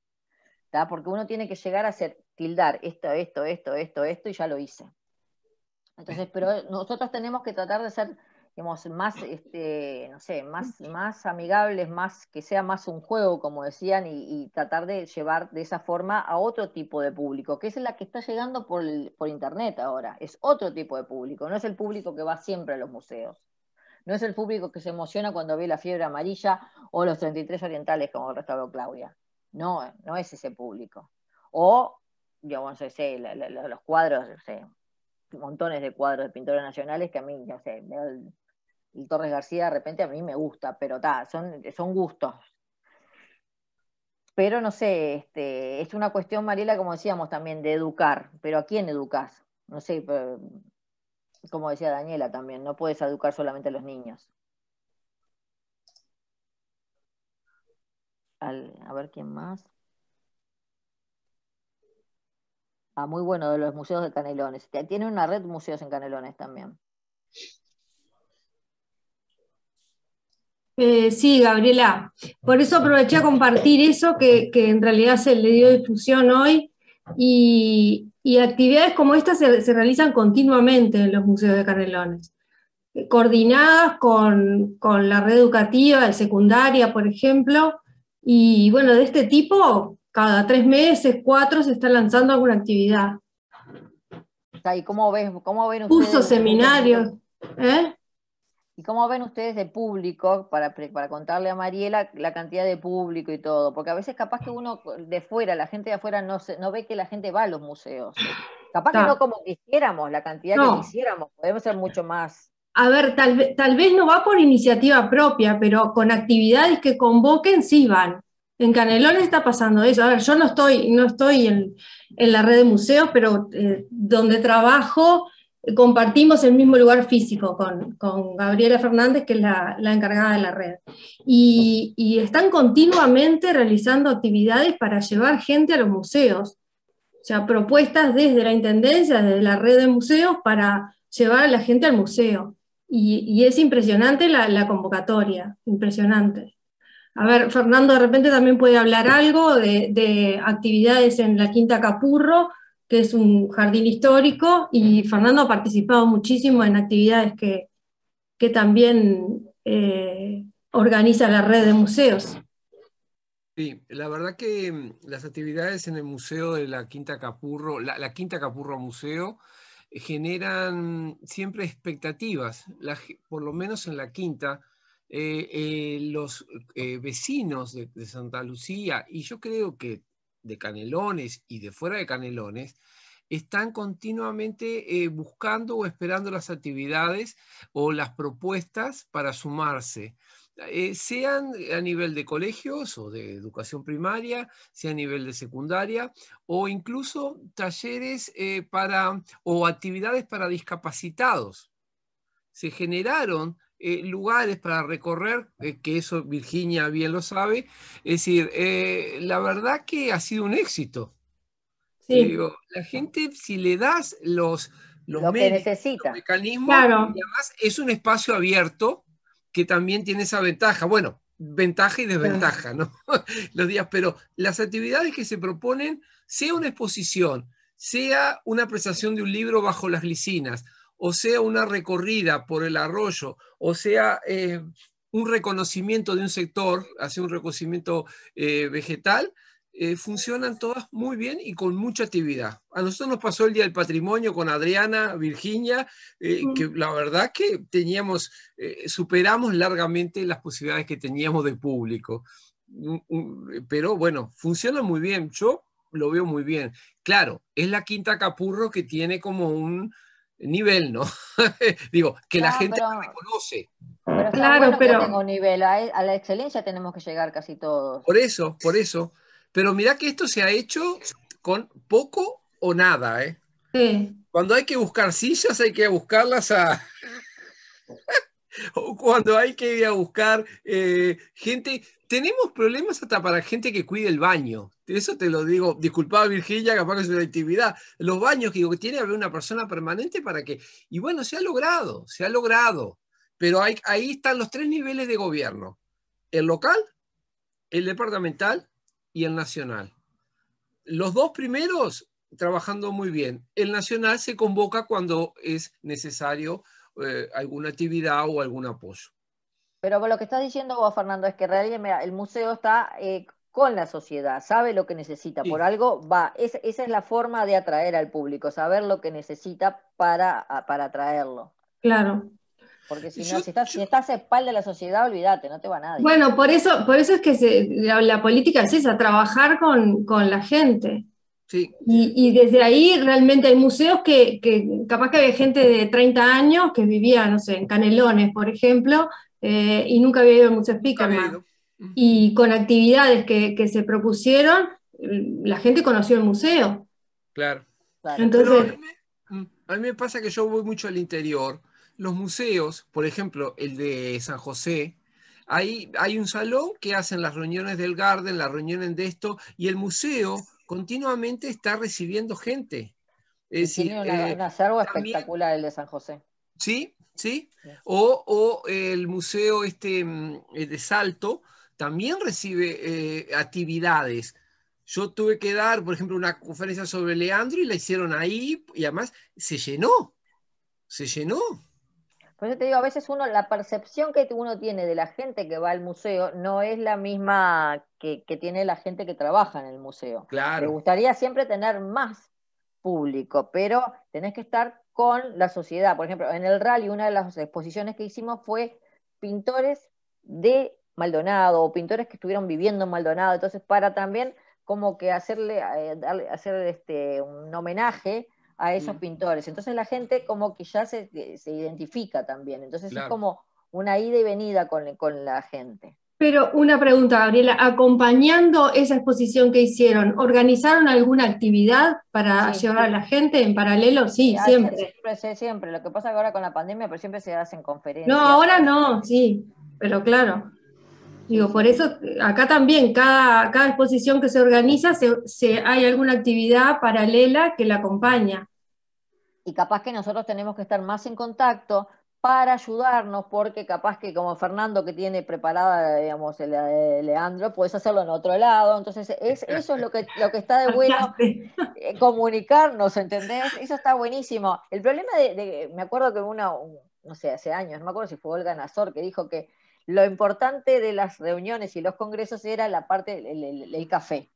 ¿está? Porque uno tiene que llegar a hacer, tildar esto, esto, esto, esto, esto, y ya lo hice. Entonces, pero nosotros tenemos que tratar de ser digamos, más, <clears throat> este, no sé, más, más amigables, más, que sea más un juego, como decían, y, tratar de llevar de esa forma a otro tipo de público, que es la que está llegando por, por Internet ahora. Es otro tipo de público, no es el público que va siempre a los museos. No es el público que se emociona cuando ve la fiebre amarilla o los 33 orientales, como el restauró Claudia. No, no es ese público. O, digamos, no sé, los cuadros, sé, montones de cuadros de pintores nacionales que a mí, no sé, da el Torres García de repente a mí me gusta, pero ta, son, son gustos. Pero no sé, este, es una cuestión, Mariela, como decíamos también, de educar. Pero ¿a quién educas? No sé, como decía Daniela también, no puedes educar solamente a los niños. a ver quién más. Ah, muy bueno, de los museos de Canelones. Tiene una red de museos en Canelones también. Eh, sí, Gabriela. Por eso aproveché a compartir eso que, en realidad se le dio difusión hoy. Y, actividades como estas se, realizan continuamente en los museos de Canelones, coordinadas con, la red educativa, el secundaria, por ejemplo. Y bueno, de este tipo, cada tres meses, cuatro, se está lanzando alguna actividad. ¿Y cómo, cómo ven ustedes? Cursos, este seminarios. ¿eh? ¿Y cómo ven ustedes de público, para, para contarle a Mariela la cantidad de público y todo? Porque a veces capaz que uno eh, de fuera, la gente de afuera no, no ve que la gente va a los museos. Capaz que no como quisiéramos, la cantidad que quisiéramos, podemos ser mucho más. A ver, tal, tal vez no va por iniciativa propia, pero con actividades que convoquen sí van. En Canelones está pasando eso. A ver, yo no estoy, no estoy en, la red de museos, pero eh, donde trabajo compartimos el mismo lugar físico con, Gabriela Fernández, que es la, encargada de la red. Y, están continuamente realizando actividades para llevar gente a los museos, o sea, propuestas desde la Intendencia, desde la red de museos, para llevar a la gente al museo. Y, es impresionante la, convocatoria, impresionante. A ver, Fernando de repente también puede hablar algo de actividades en la Quinta Capurro, que es un jardín histórico, y Fernando ha participado muchísimo en actividades que, que también eh, organiza la red de museos. Sí, la verdad que mm, las actividades en el Museo de la Quinta Capurro, la, Quinta Capurro Museo, eh, generan siempre expectativas, por lo menos en la Quinta, eh, los vecinos de, de, Santa Lucía, y yo creo que de Canelones y de fuera de Canelones, están continuamente eh, buscando o esperando las actividades o las propuestas para sumarse. Eh, sean a nivel de colegios o de educación primaria, sea a nivel de secundaria, o incluso talleres eh, para, o actividades para discapacitados. Se generaron eh, lugares para recorrer, eh, que eso Virginia bien lo sabe. Es decir, eh, la verdad que ha sido un éxito. la gente, si le das los, los, mecanismos, es un espacio abierto que también tiene esa ventaja. Bueno, ventaja y desventaja, ¿no? <laughs> los días, pero las actividades que se proponen, sea una exposición, sea una presentación de un libro bajo las glicinas, o sea una recorrida por el arroyo, o sea eh, un reconocimiento de un sector, hacer un reconocimiento eh, vegetal, eh, funcionan todas muy bien y con mucha actividad. A nosotros nos pasó el Día del Patrimonio con Adriana, Virginia, que la verdad que teníamos, superamos largamente las posibilidades que teníamos de público. Mm, mm, pero bueno, funciona muy bien, yo lo veo muy bien. Claro, es la quinta capurro que tiene como un, nivel, ¿no? <laughs> Digo, que la gente pero, reconoce. claro, pero. nivel, a, la excelencia tenemos que llegar casi todos. Por eso, por eso. Pero mira que esto se ha hecho con poco o nada, ¿eh? Sí. Cuando hay que buscar sillas, hay que buscarlas a. <laughs> cuando hay que ir a buscar eh, gente. Tenemos problemas hasta para gente que cuide el baño. Eso te lo digo, disculpa Virgilia, capaz que es una actividad. Los baños, digo, que tiene que haber una persona permanente para que... Y bueno, se ha logrado, se ha logrado. Pero ahí están los tres niveles de gobierno. El local, el departamental y el nacional. Los dos primeros trabajando muy bien. El nacional se convoca cuando es necesario eh, alguna actividad o algún apoyo. Pero lo que estás diciendo vos, Fernando, es que realmente el museo está eh, con la sociedad, sabe lo que necesita, por algo va. esa es la forma de atraer al público, saber lo que necesita para, para atraerlo. Claro. Porque si no, si, estás, a espalda de la sociedad, olvídate, no te va a nadie. Bueno, por eso, por eso es que la, política es esa, trabajar con, la gente. Y, desde ahí realmente hay museos que, que, capaz que había gente de 30 años que vivía, no sé, en Canelones, por ejemplo, eh, y nunca había ido al Museo Claro. Y con actividades que, que se propusieron, la gente conoció el museo. Claro. Entonces, mm, a mí, me pasa que yo voy mucho al interior. Los museos, por ejemplo, el de San José, hay un salón que hacen las reuniones del Garden, las reuniones de esto, y el museo continuamente está recibiendo gente. Es decir, eh, un, espectacular el de San José. Sí, sí. O, o, el museo este, mm, eh, de Salto, también recibe eh, actividades. Yo tuve que dar, por ejemplo, una conferencia sobre Leandro y la hicieron ahí y además se llenó, se llenó. Por eso te digo, a veces uno, la percepción que uno tiene de la gente que va al museo no es la misma que, que tiene la gente que trabaja en el museo. Claro. Me gustaría siempre tener más público, pero tenés que estar con la sociedad. Por ejemplo, en el rally una de las exposiciones que hicimos fue pintores de Maldonado o pintores que estuvieron viviendo en Maldonado. Entonces, para también como que hacerle, eh, hacer este, un homenaje a esos mm. pintores. Entonces la gente como que ya se, eh, identifica también. Entonces es como una ida y venida con, la gente. Pero una pregunta, Gabriela, acompañando esa exposición que hicieron, ¿organizaron alguna actividad para llevar a la gente en paralelo? Sí, siempre. Siempre, siempre. Lo que pasa que ahora con la pandemia, pero pues, siempre se hacen conferencias. No, ahora no, sí, pero claro. Digo, por eso acá también cada, cada exposición que se organiza se, hay alguna actividad paralela que la acompaña. Y capaz que nosotros tenemos que estar más en contacto para ayudarnos, porque capaz que como Fernando que tiene preparada, digamos, el, Leandro, puedes hacerlo en otro lado. Entonces, eso es lo que, lo que está de <laughs> bueno, eh, comunicarnos, ¿entendés? Eso está buenísimo. El problema de, de me acuerdo que uno, no sé, hace años, no me acuerdo si fue Olga Nazor, que dijo que lo importante de las reuniones y los congresos era la parte, el, café.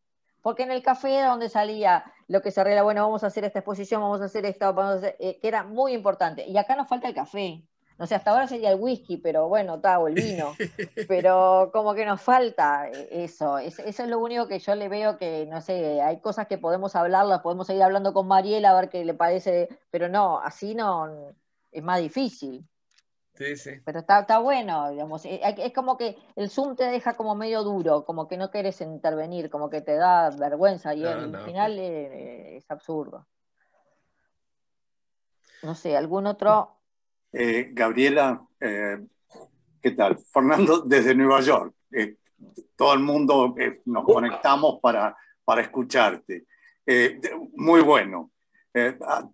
Porque en el café donde salía lo que se arregla, bueno, vamos a hacer esta exposición, vamos a hacer esto, eh, que era muy importante. Y acá nos falta el café. No sé, hasta ahora sería el whisky, pero bueno, está, o el vino. <laughs> Pero como que nos falta eh, eso. eso es lo único que yo le veo que, no sé, hay cosas que podemos hablarlas, podemos seguir hablando con Mariela a ver qué le parece, pero no, así no, es más difícil. Pero está, bueno, digamos. Eh, es como que el Zoom te deja como medio duro, como que no quieres intervenir, como que te da vergüenza y al final eh, eh, es absurdo. No sé, ¿algún otro? Gabriela, ¿qué tal? Fernando desde Nueva York. todo el mundo nos uh. conectamos para, para escucharte. muy bueno. Ah,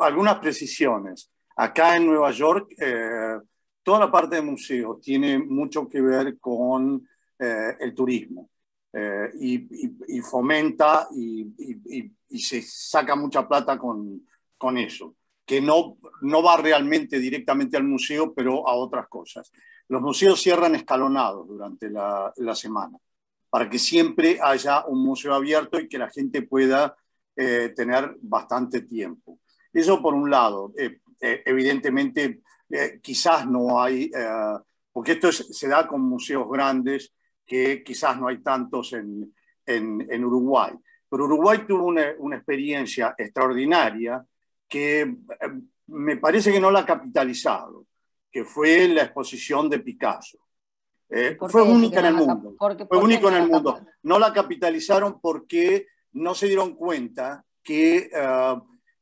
algunas precisiones. Acá en Nueva York, eh, toda la parte de museo tiene mucho que ver con eh, el turismo eh, y, fomenta y, se saca mucha plata con, con eso, que no, no va realmente directamente al museo, pero a otras cosas. Los museos cierran escalonados durante la, semana para que siempre haya un museo abierto y que la gente pueda tener bastante tiempo. Eso por un lado. Eh, evidentemente eh, quizás no hay, eh, porque esto se da con museos grandes que quizás no hay tantos en, en, en Uruguay. Pero Uruguay tuvo una, una experiencia extraordinaria que me parece que no la ha capitalizado, que fue la exposición de Picasso. fue única en el mundo. fue único en el mundo. No la capitalizaron porque no se dieron cuenta que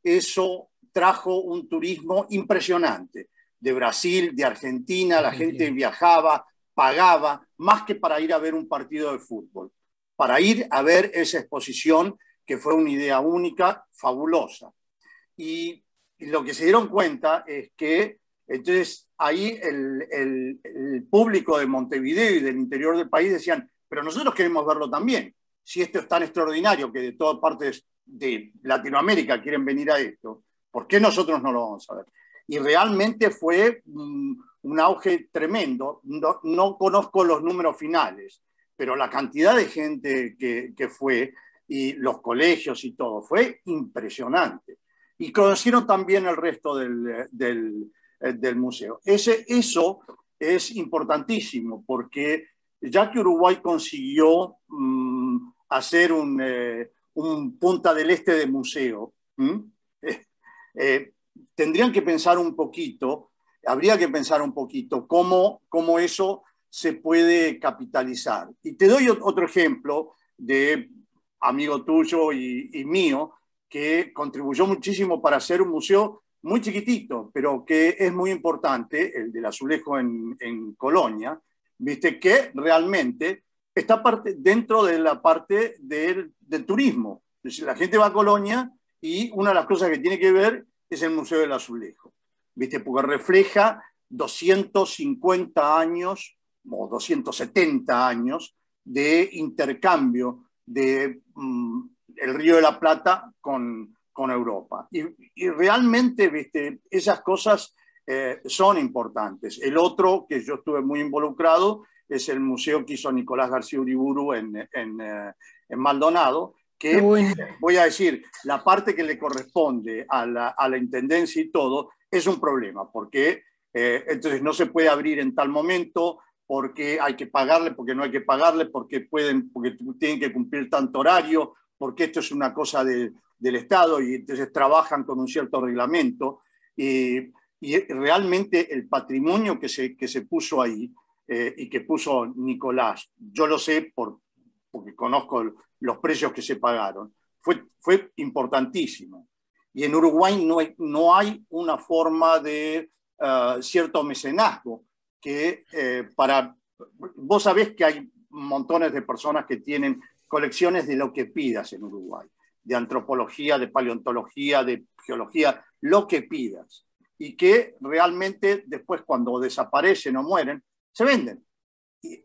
eso trajo un turismo impresionante de Brasil, de Argentina, la gente viajaba, pagaba, más que para ir a ver un partido de fútbol, para ir a ver esa exposición que fue una idea única, fabulosa. Y lo que se dieron cuenta es que entonces ahí el, el público de Montevideo y del interior del país decían, pero nosotros queremos verlo también. Si esto es tan extraordinario que de todas partes de Latinoamérica quieren venir a esto, ¿Por qué nosotros no lo vamos a ver? Y realmente fue mm, un auge tremendo. No, conozco los números finales, pero la cantidad de gente que, fue y los colegios y todo fue impresionante. Y conocieron también el resto del, del, eh, museo. Ese, eso es importantísimo porque ya que Uruguay consiguió mm, hacer eh, un, punta del este de museo, eh, tendrían que pensar un poquito, habría que pensar un poquito cómo, eso se puede capitalizar. Y te doy otro ejemplo de amigo tuyo y, mío, que contribuyó muchísimo para hacer un museo muy chiquitito, pero que es muy importante, el del azulejo en, Colonia, viste que realmente está parte, dentro de la parte del, del turismo. La gente va a Colonia y una de las cosas que tiene que ver es el Museo del Azulejo, ¿viste? Porque refleja 250 años o 270 años de intercambio de mm, el Río de la Plata con, Europa. Y, realmente, ¿viste? Esas cosas eh, son importantes. El otro que yo estuve muy involucrado es el museo que hizo Nicolás García Uriburu en, en, eh, en Maldonado, que voy a decir, la parte que le corresponde a la, a la Intendencia y todo, es un problema, porque eh, entonces no se puede abrir en tal momento, porque hay que pagarle, porque no hay que pagarle, porque, pueden, porque tienen que cumplir tanto horario, porque esto es una cosa del Estado y entonces trabajan con un cierto reglamento. Y, y realmente el patrimonio que se, que se puso ahí eh, y que puso Nicolás, yo lo sé por, porque conozco los precios que se pagaron, fue, fue importantísimo. Y en Uruguay no hay, no hay una forma de eh, cierto mecenazgo que eh, para... Vos sabés que hay montones de personas que tienen colecciones de lo que pidas en Uruguay, de antropología, de paleontología, de geología, lo que pidas. Y que realmente después cuando desaparecen o mueren, se venden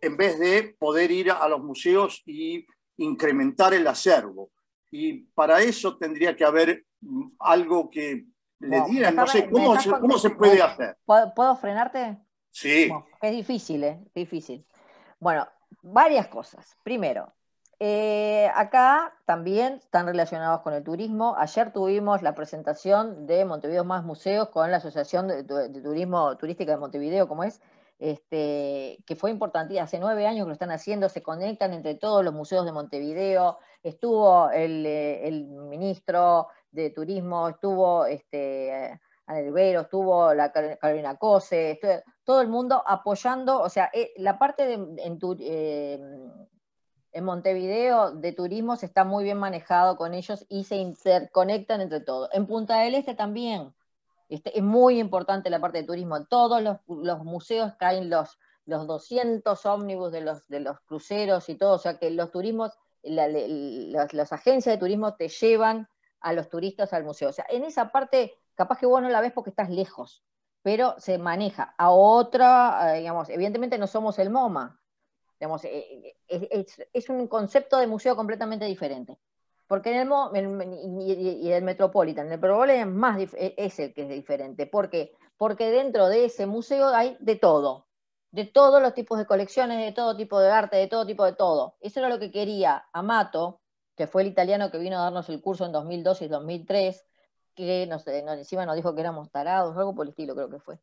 en vez de poder ir a los museos y incrementar el acervo. Y para eso tendría que haber mm, algo que le diga, no sé, ¿cómo, se, puede hacer? ¿Puedo, frenarte? Sí. es difícil, ¿eh? Difícil. Bueno, varias cosas. Primero, eh, acá también están relacionados con el turismo. Ayer tuvimos la presentación de Montevideo Más Museos con la Asociación de, Turismo Turística de Montevideo, como es, este, que fue importante, hace nueve años que lo están haciendo, se conectan entre todos los museos de Montevideo, estuvo el, eh, ministro de Turismo, estuvo este, Ana estuvo la Carolina Cose, todo el mundo apoyando, o sea, eh, la parte de, en, eh, en Montevideo de turismo se está muy bien manejado con ellos y se interconectan entre todos. En Punta del Este también este, es muy importante la parte de turismo. todos los, museos caen los, los 200 ómnibus de los, de los cruceros y todo. O sea que los turismos, las, agencias de turismo te llevan a los turistas al museo. O sea, en esa parte, capaz que vos no la ves porque estás lejos, pero se maneja. A otra, eh, digamos, evidentemente no somos el MoMA. Eh, eh, es un concepto de museo completamente diferente. Porque en el, y, el Metropolitan, el problema es, más, e-, es el que es diferente. ¿Por qué? Porque dentro de ese museo hay de todo. De todos los tipos de colecciones, de todo tipo de arte, de todo tipo de todo. Eso era lo que quería Amato, que fue el italiano que vino a darnos el curso en 2002 y 2003, que encima nos dijo que éramos tarados, algo por el estilo creo que fue.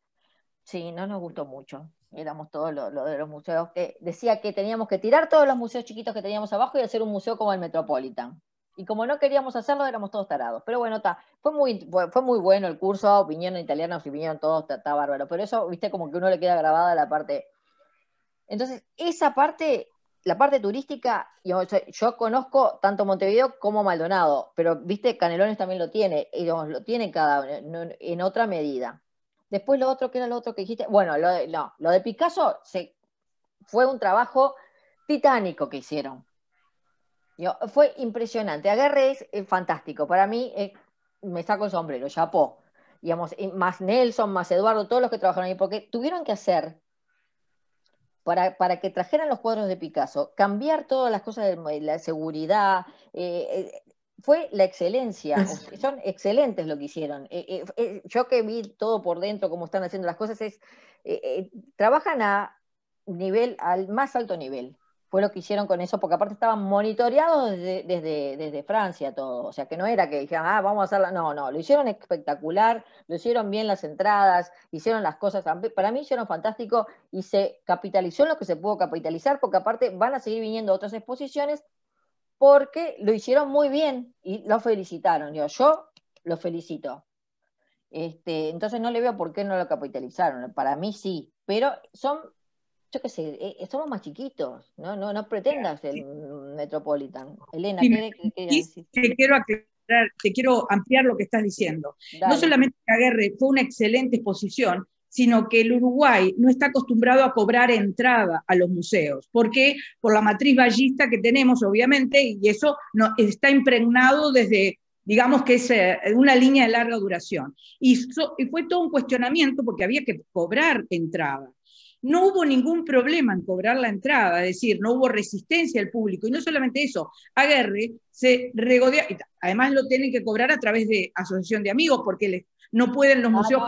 Sí, no nos gustó mucho. Éramos todos los de los museos que decía que teníamos que tirar todos los museos chiquitos que teníamos abajo y hacer un museo como el Metropolitan y como no queríamos hacerlo, éramos todos tarados. Pero bueno, ta, fue, muy, fue muy bueno el curso, vinieron italianos y vinieron todos, está bárbaro. Pero eso, viste, como que uno le queda grabada la parte. Entonces, esa parte, la parte turística, yo, conozco tanto Montevideo como Maldonado, pero viste, Canelones también lo tiene, y lo, tiene cada en otra medida. Después lo otro, que era lo otro que dijiste? Bueno, lo de, no, lo de Picasso fue un trabajo titánico que hicieron fue impresionante. Agarré es, fantástico. Para mí, eh, me saco el sombrero, chapó. Digamos, más Nelson, más Eduardo, todos los que trabajaron ahí, porque tuvieron que hacer, para, que trajeran los cuadros de Picasso, cambiar todas las cosas de la seguridad. Eh, eh, fue la excelencia, <laughs> son excelentes lo que hicieron. yo que vi todo por dentro, cómo están haciendo las cosas, es, trabajan a nivel, al más alto nivel fue lo que hicieron con eso, porque aparte estaban monitoreados desde, Francia todo, o sea que no era que dijeran, ah, vamos a hacerla, no, no, lo hicieron espectacular, lo hicieron bien las entradas, hicieron las cosas, para mí hicieron fantástico y se capitalizó en lo que se pudo capitalizar, porque aparte van a seguir viniendo otras exposiciones porque lo hicieron muy bien y lo felicitaron, yo, yo lo felicito. Este, entonces no le veo por qué no lo capitalizaron, para mí sí, pero son yo qué sé, eh, eh, somos más chiquitos, no, no, no pretendas el Metropolitan. Elena, ¿qué, decir? Te quiero ampliar lo que estás diciendo. No solamente que guerra fue una excelente exposición, sino que el Uruguay no está acostumbrado a cobrar entrada a los museos. porque qué? Por la matriz ballista que tenemos, obviamente, y eso no, está impregnado desde, digamos que es eh, una línea de larga duración. Y, y fue todo un cuestionamiento porque había que cobrar entrada no hubo ningún problema en cobrar la entrada, es decir, no hubo resistencia al público. Y no solamente eso, Aguerre se regodea, además lo tienen que cobrar a través de asociación de amigos, porque les, no pueden los ah, museos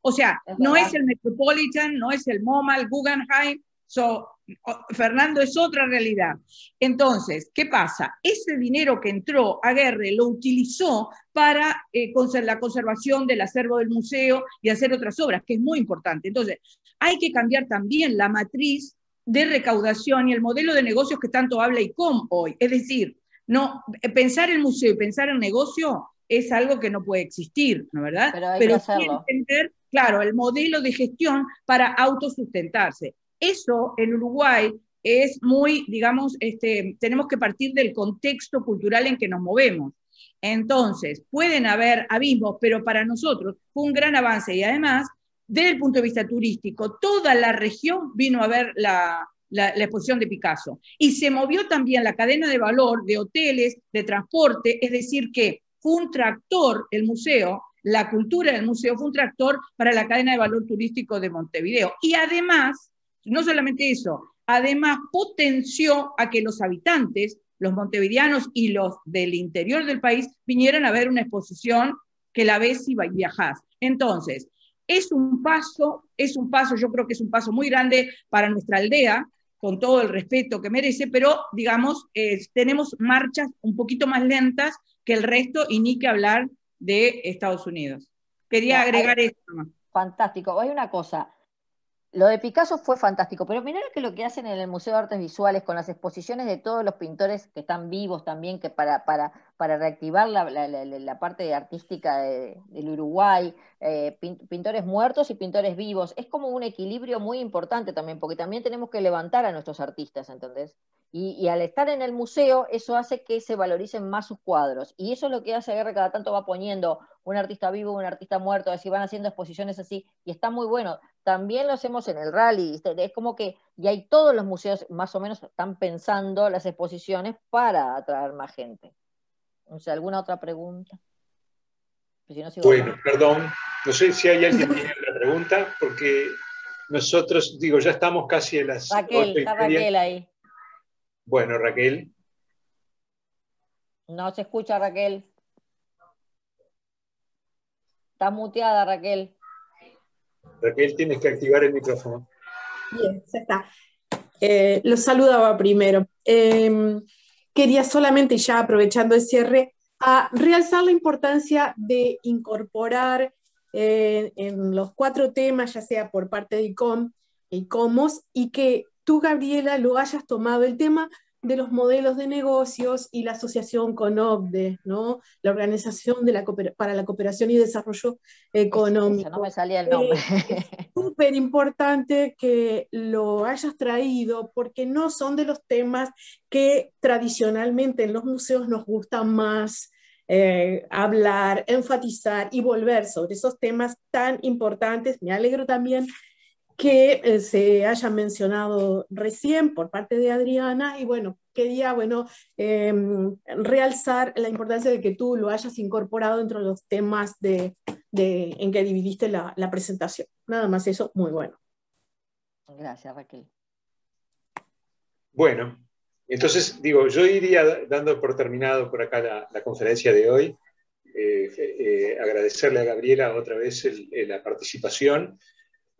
O sea, no es el Metropolitan, no es el MoMA, el Guggenheim, So, oh, Fernando, es otra realidad. Entonces, ¿qué pasa? Ese dinero que entró a Guerre lo utilizó para eh, la conservación del acervo del museo y hacer otras obras, que es muy importante. Entonces, hay que cambiar también la matriz de recaudación y el modelo de negocios que tanto habla ICOM hoy. Es decir, no, eh, pensar el museo y pensar el negocio es algo que no puede existir, ¿no verdad? Pero hay que entender, claro, el modelo de gestión para autosustentarse. Eso en Uruguay es muy, digamos, este, tenemos que partir del contexto cultural en que nos movemos. Entonces, pueden haber abismos, pero para nosotros fue un gran avance y además, desde el punto de vista turístico, toda la región vino a ver la, la, exposición de Picasso. Y se movió también la cadena de valor de hoteles, de transporte, es decir, que fue un tractor el museo, la cultura del museo fue un tractor para la cadena de valor turístico de Montevideo. Y además, no solamente eso, además potenció a que los habitantes, los montevideanos y los del interior del país, vinieran a ver una exposición que la ves si viajas. Entonces, es un paso, es un paso, yo creo que es un paso muy grande para nuestra aldea, con todo el respeto que merece, pero digamos, tenemos marchas un poquito más lentas que el resto y ni que hablar de Estados Unidos. Quería agregar esto. Fantástico. Hay una cosa, lo de Picasso fue fantástico, pero mirá que lo que hacen en el Museo de Artes Visuales con las exposiciones de todos los pintores que están vivos también, que para, para para reactivar la, parte artística del Uruguay, eh, pintores muertos y pintores vivos. Es como un equilibrio muy importante también, porque también tenemos que levantar a nuestros artistas, ¿entendés? Y, al estar en el museo, eso hace que se valoricen más sus cuadros. Y eso es lo que hace Guerra, cada tanto va poniendo un artista vivo, un artista muerto, así van haciendo exposiciones así, y está muy bueno. También lo hacemos en el rally, es como que ya hay todos los museos más o menos están pensando las exposiciones para atraer más gente. ¿alguna otra pregunta? Pues bueno, perdón, no sé si hay alguien que tiene la pregunta, porque nosotros, digo, ya estamos casi a las. Raquel, está Raquel ahí. Bueno, Raquel. No se escucha, Raquel. Está muteada, Raquel. Raquel, tienes que activar el micrófono. Bien, ya está. Eh, los saludaba primero. Em, quería solamente ya aprovechando el cierre a realzar la importancia de incorporar eh, en los cuatro temas, ya sea por parte de ICOM, COMOS, y que tú, Gabriela, lo hayas tomado el tema de los modelos de negocios y la asociación con OBDE, ¿no? la Organización de la para la Cooperación y Desarrollo Económico. no me salía el eh, nombre. es <laughs> súper importante que lo hayas traído porque no son de los temas que tradicionalmente en los museos nos gusta más eh, hablar, enfatizar y volver sobre esos temas tan importantes. Me alegro también que eh, se haya mencionado recién por parte de Adriana y bueno, quería bueno, em, realzar la importancia de que tú lo hayas incorporado dentro de los temas de, en que dividiste la, presentación. Nada más eso, muy bueno. Gracias, Raquel. Bueno, entonces, digo, yo iría dando por terminado por acá la, conferencia de hoy. Eh, eh, agradecerle a Gabriela otra vez la participación.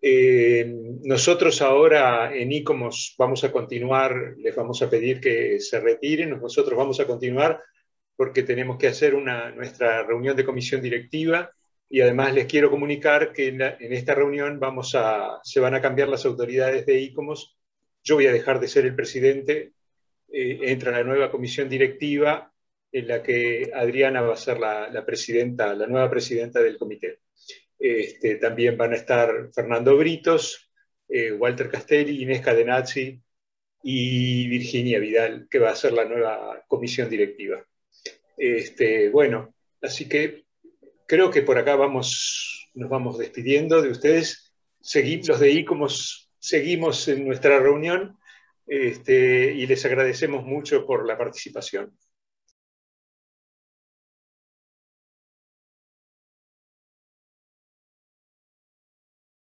Eh, nosotros ahora en ICOMOS vamos a continuar, les vamos a pedir que se retiren, nosotros vamos a continuar porque tenemos que hacer nuestra reunión de comisión directiva y además les quiero comunicar que en, esta reunión vamos a, se van a cambiar las autoridades de ICOMOS. Yo voy a dejar de ser el presidente, eh, entra la nueva comisión directiva en la que Adriana va a ser la presidenta, la nueva presidenta del comité. Este, también van a estar Fernando Britos, eh, Walter Castelli, Inés Cadenazzi y Virginia Vidal, que va a ser la nueva comisión directiva. Este, bueno, así que creo que por acá vamos, nos vamos despidiendo de ustedes. Seguimos de ahí como seguimos en nuestra reunión este, y les agradecemos mucho por la participación.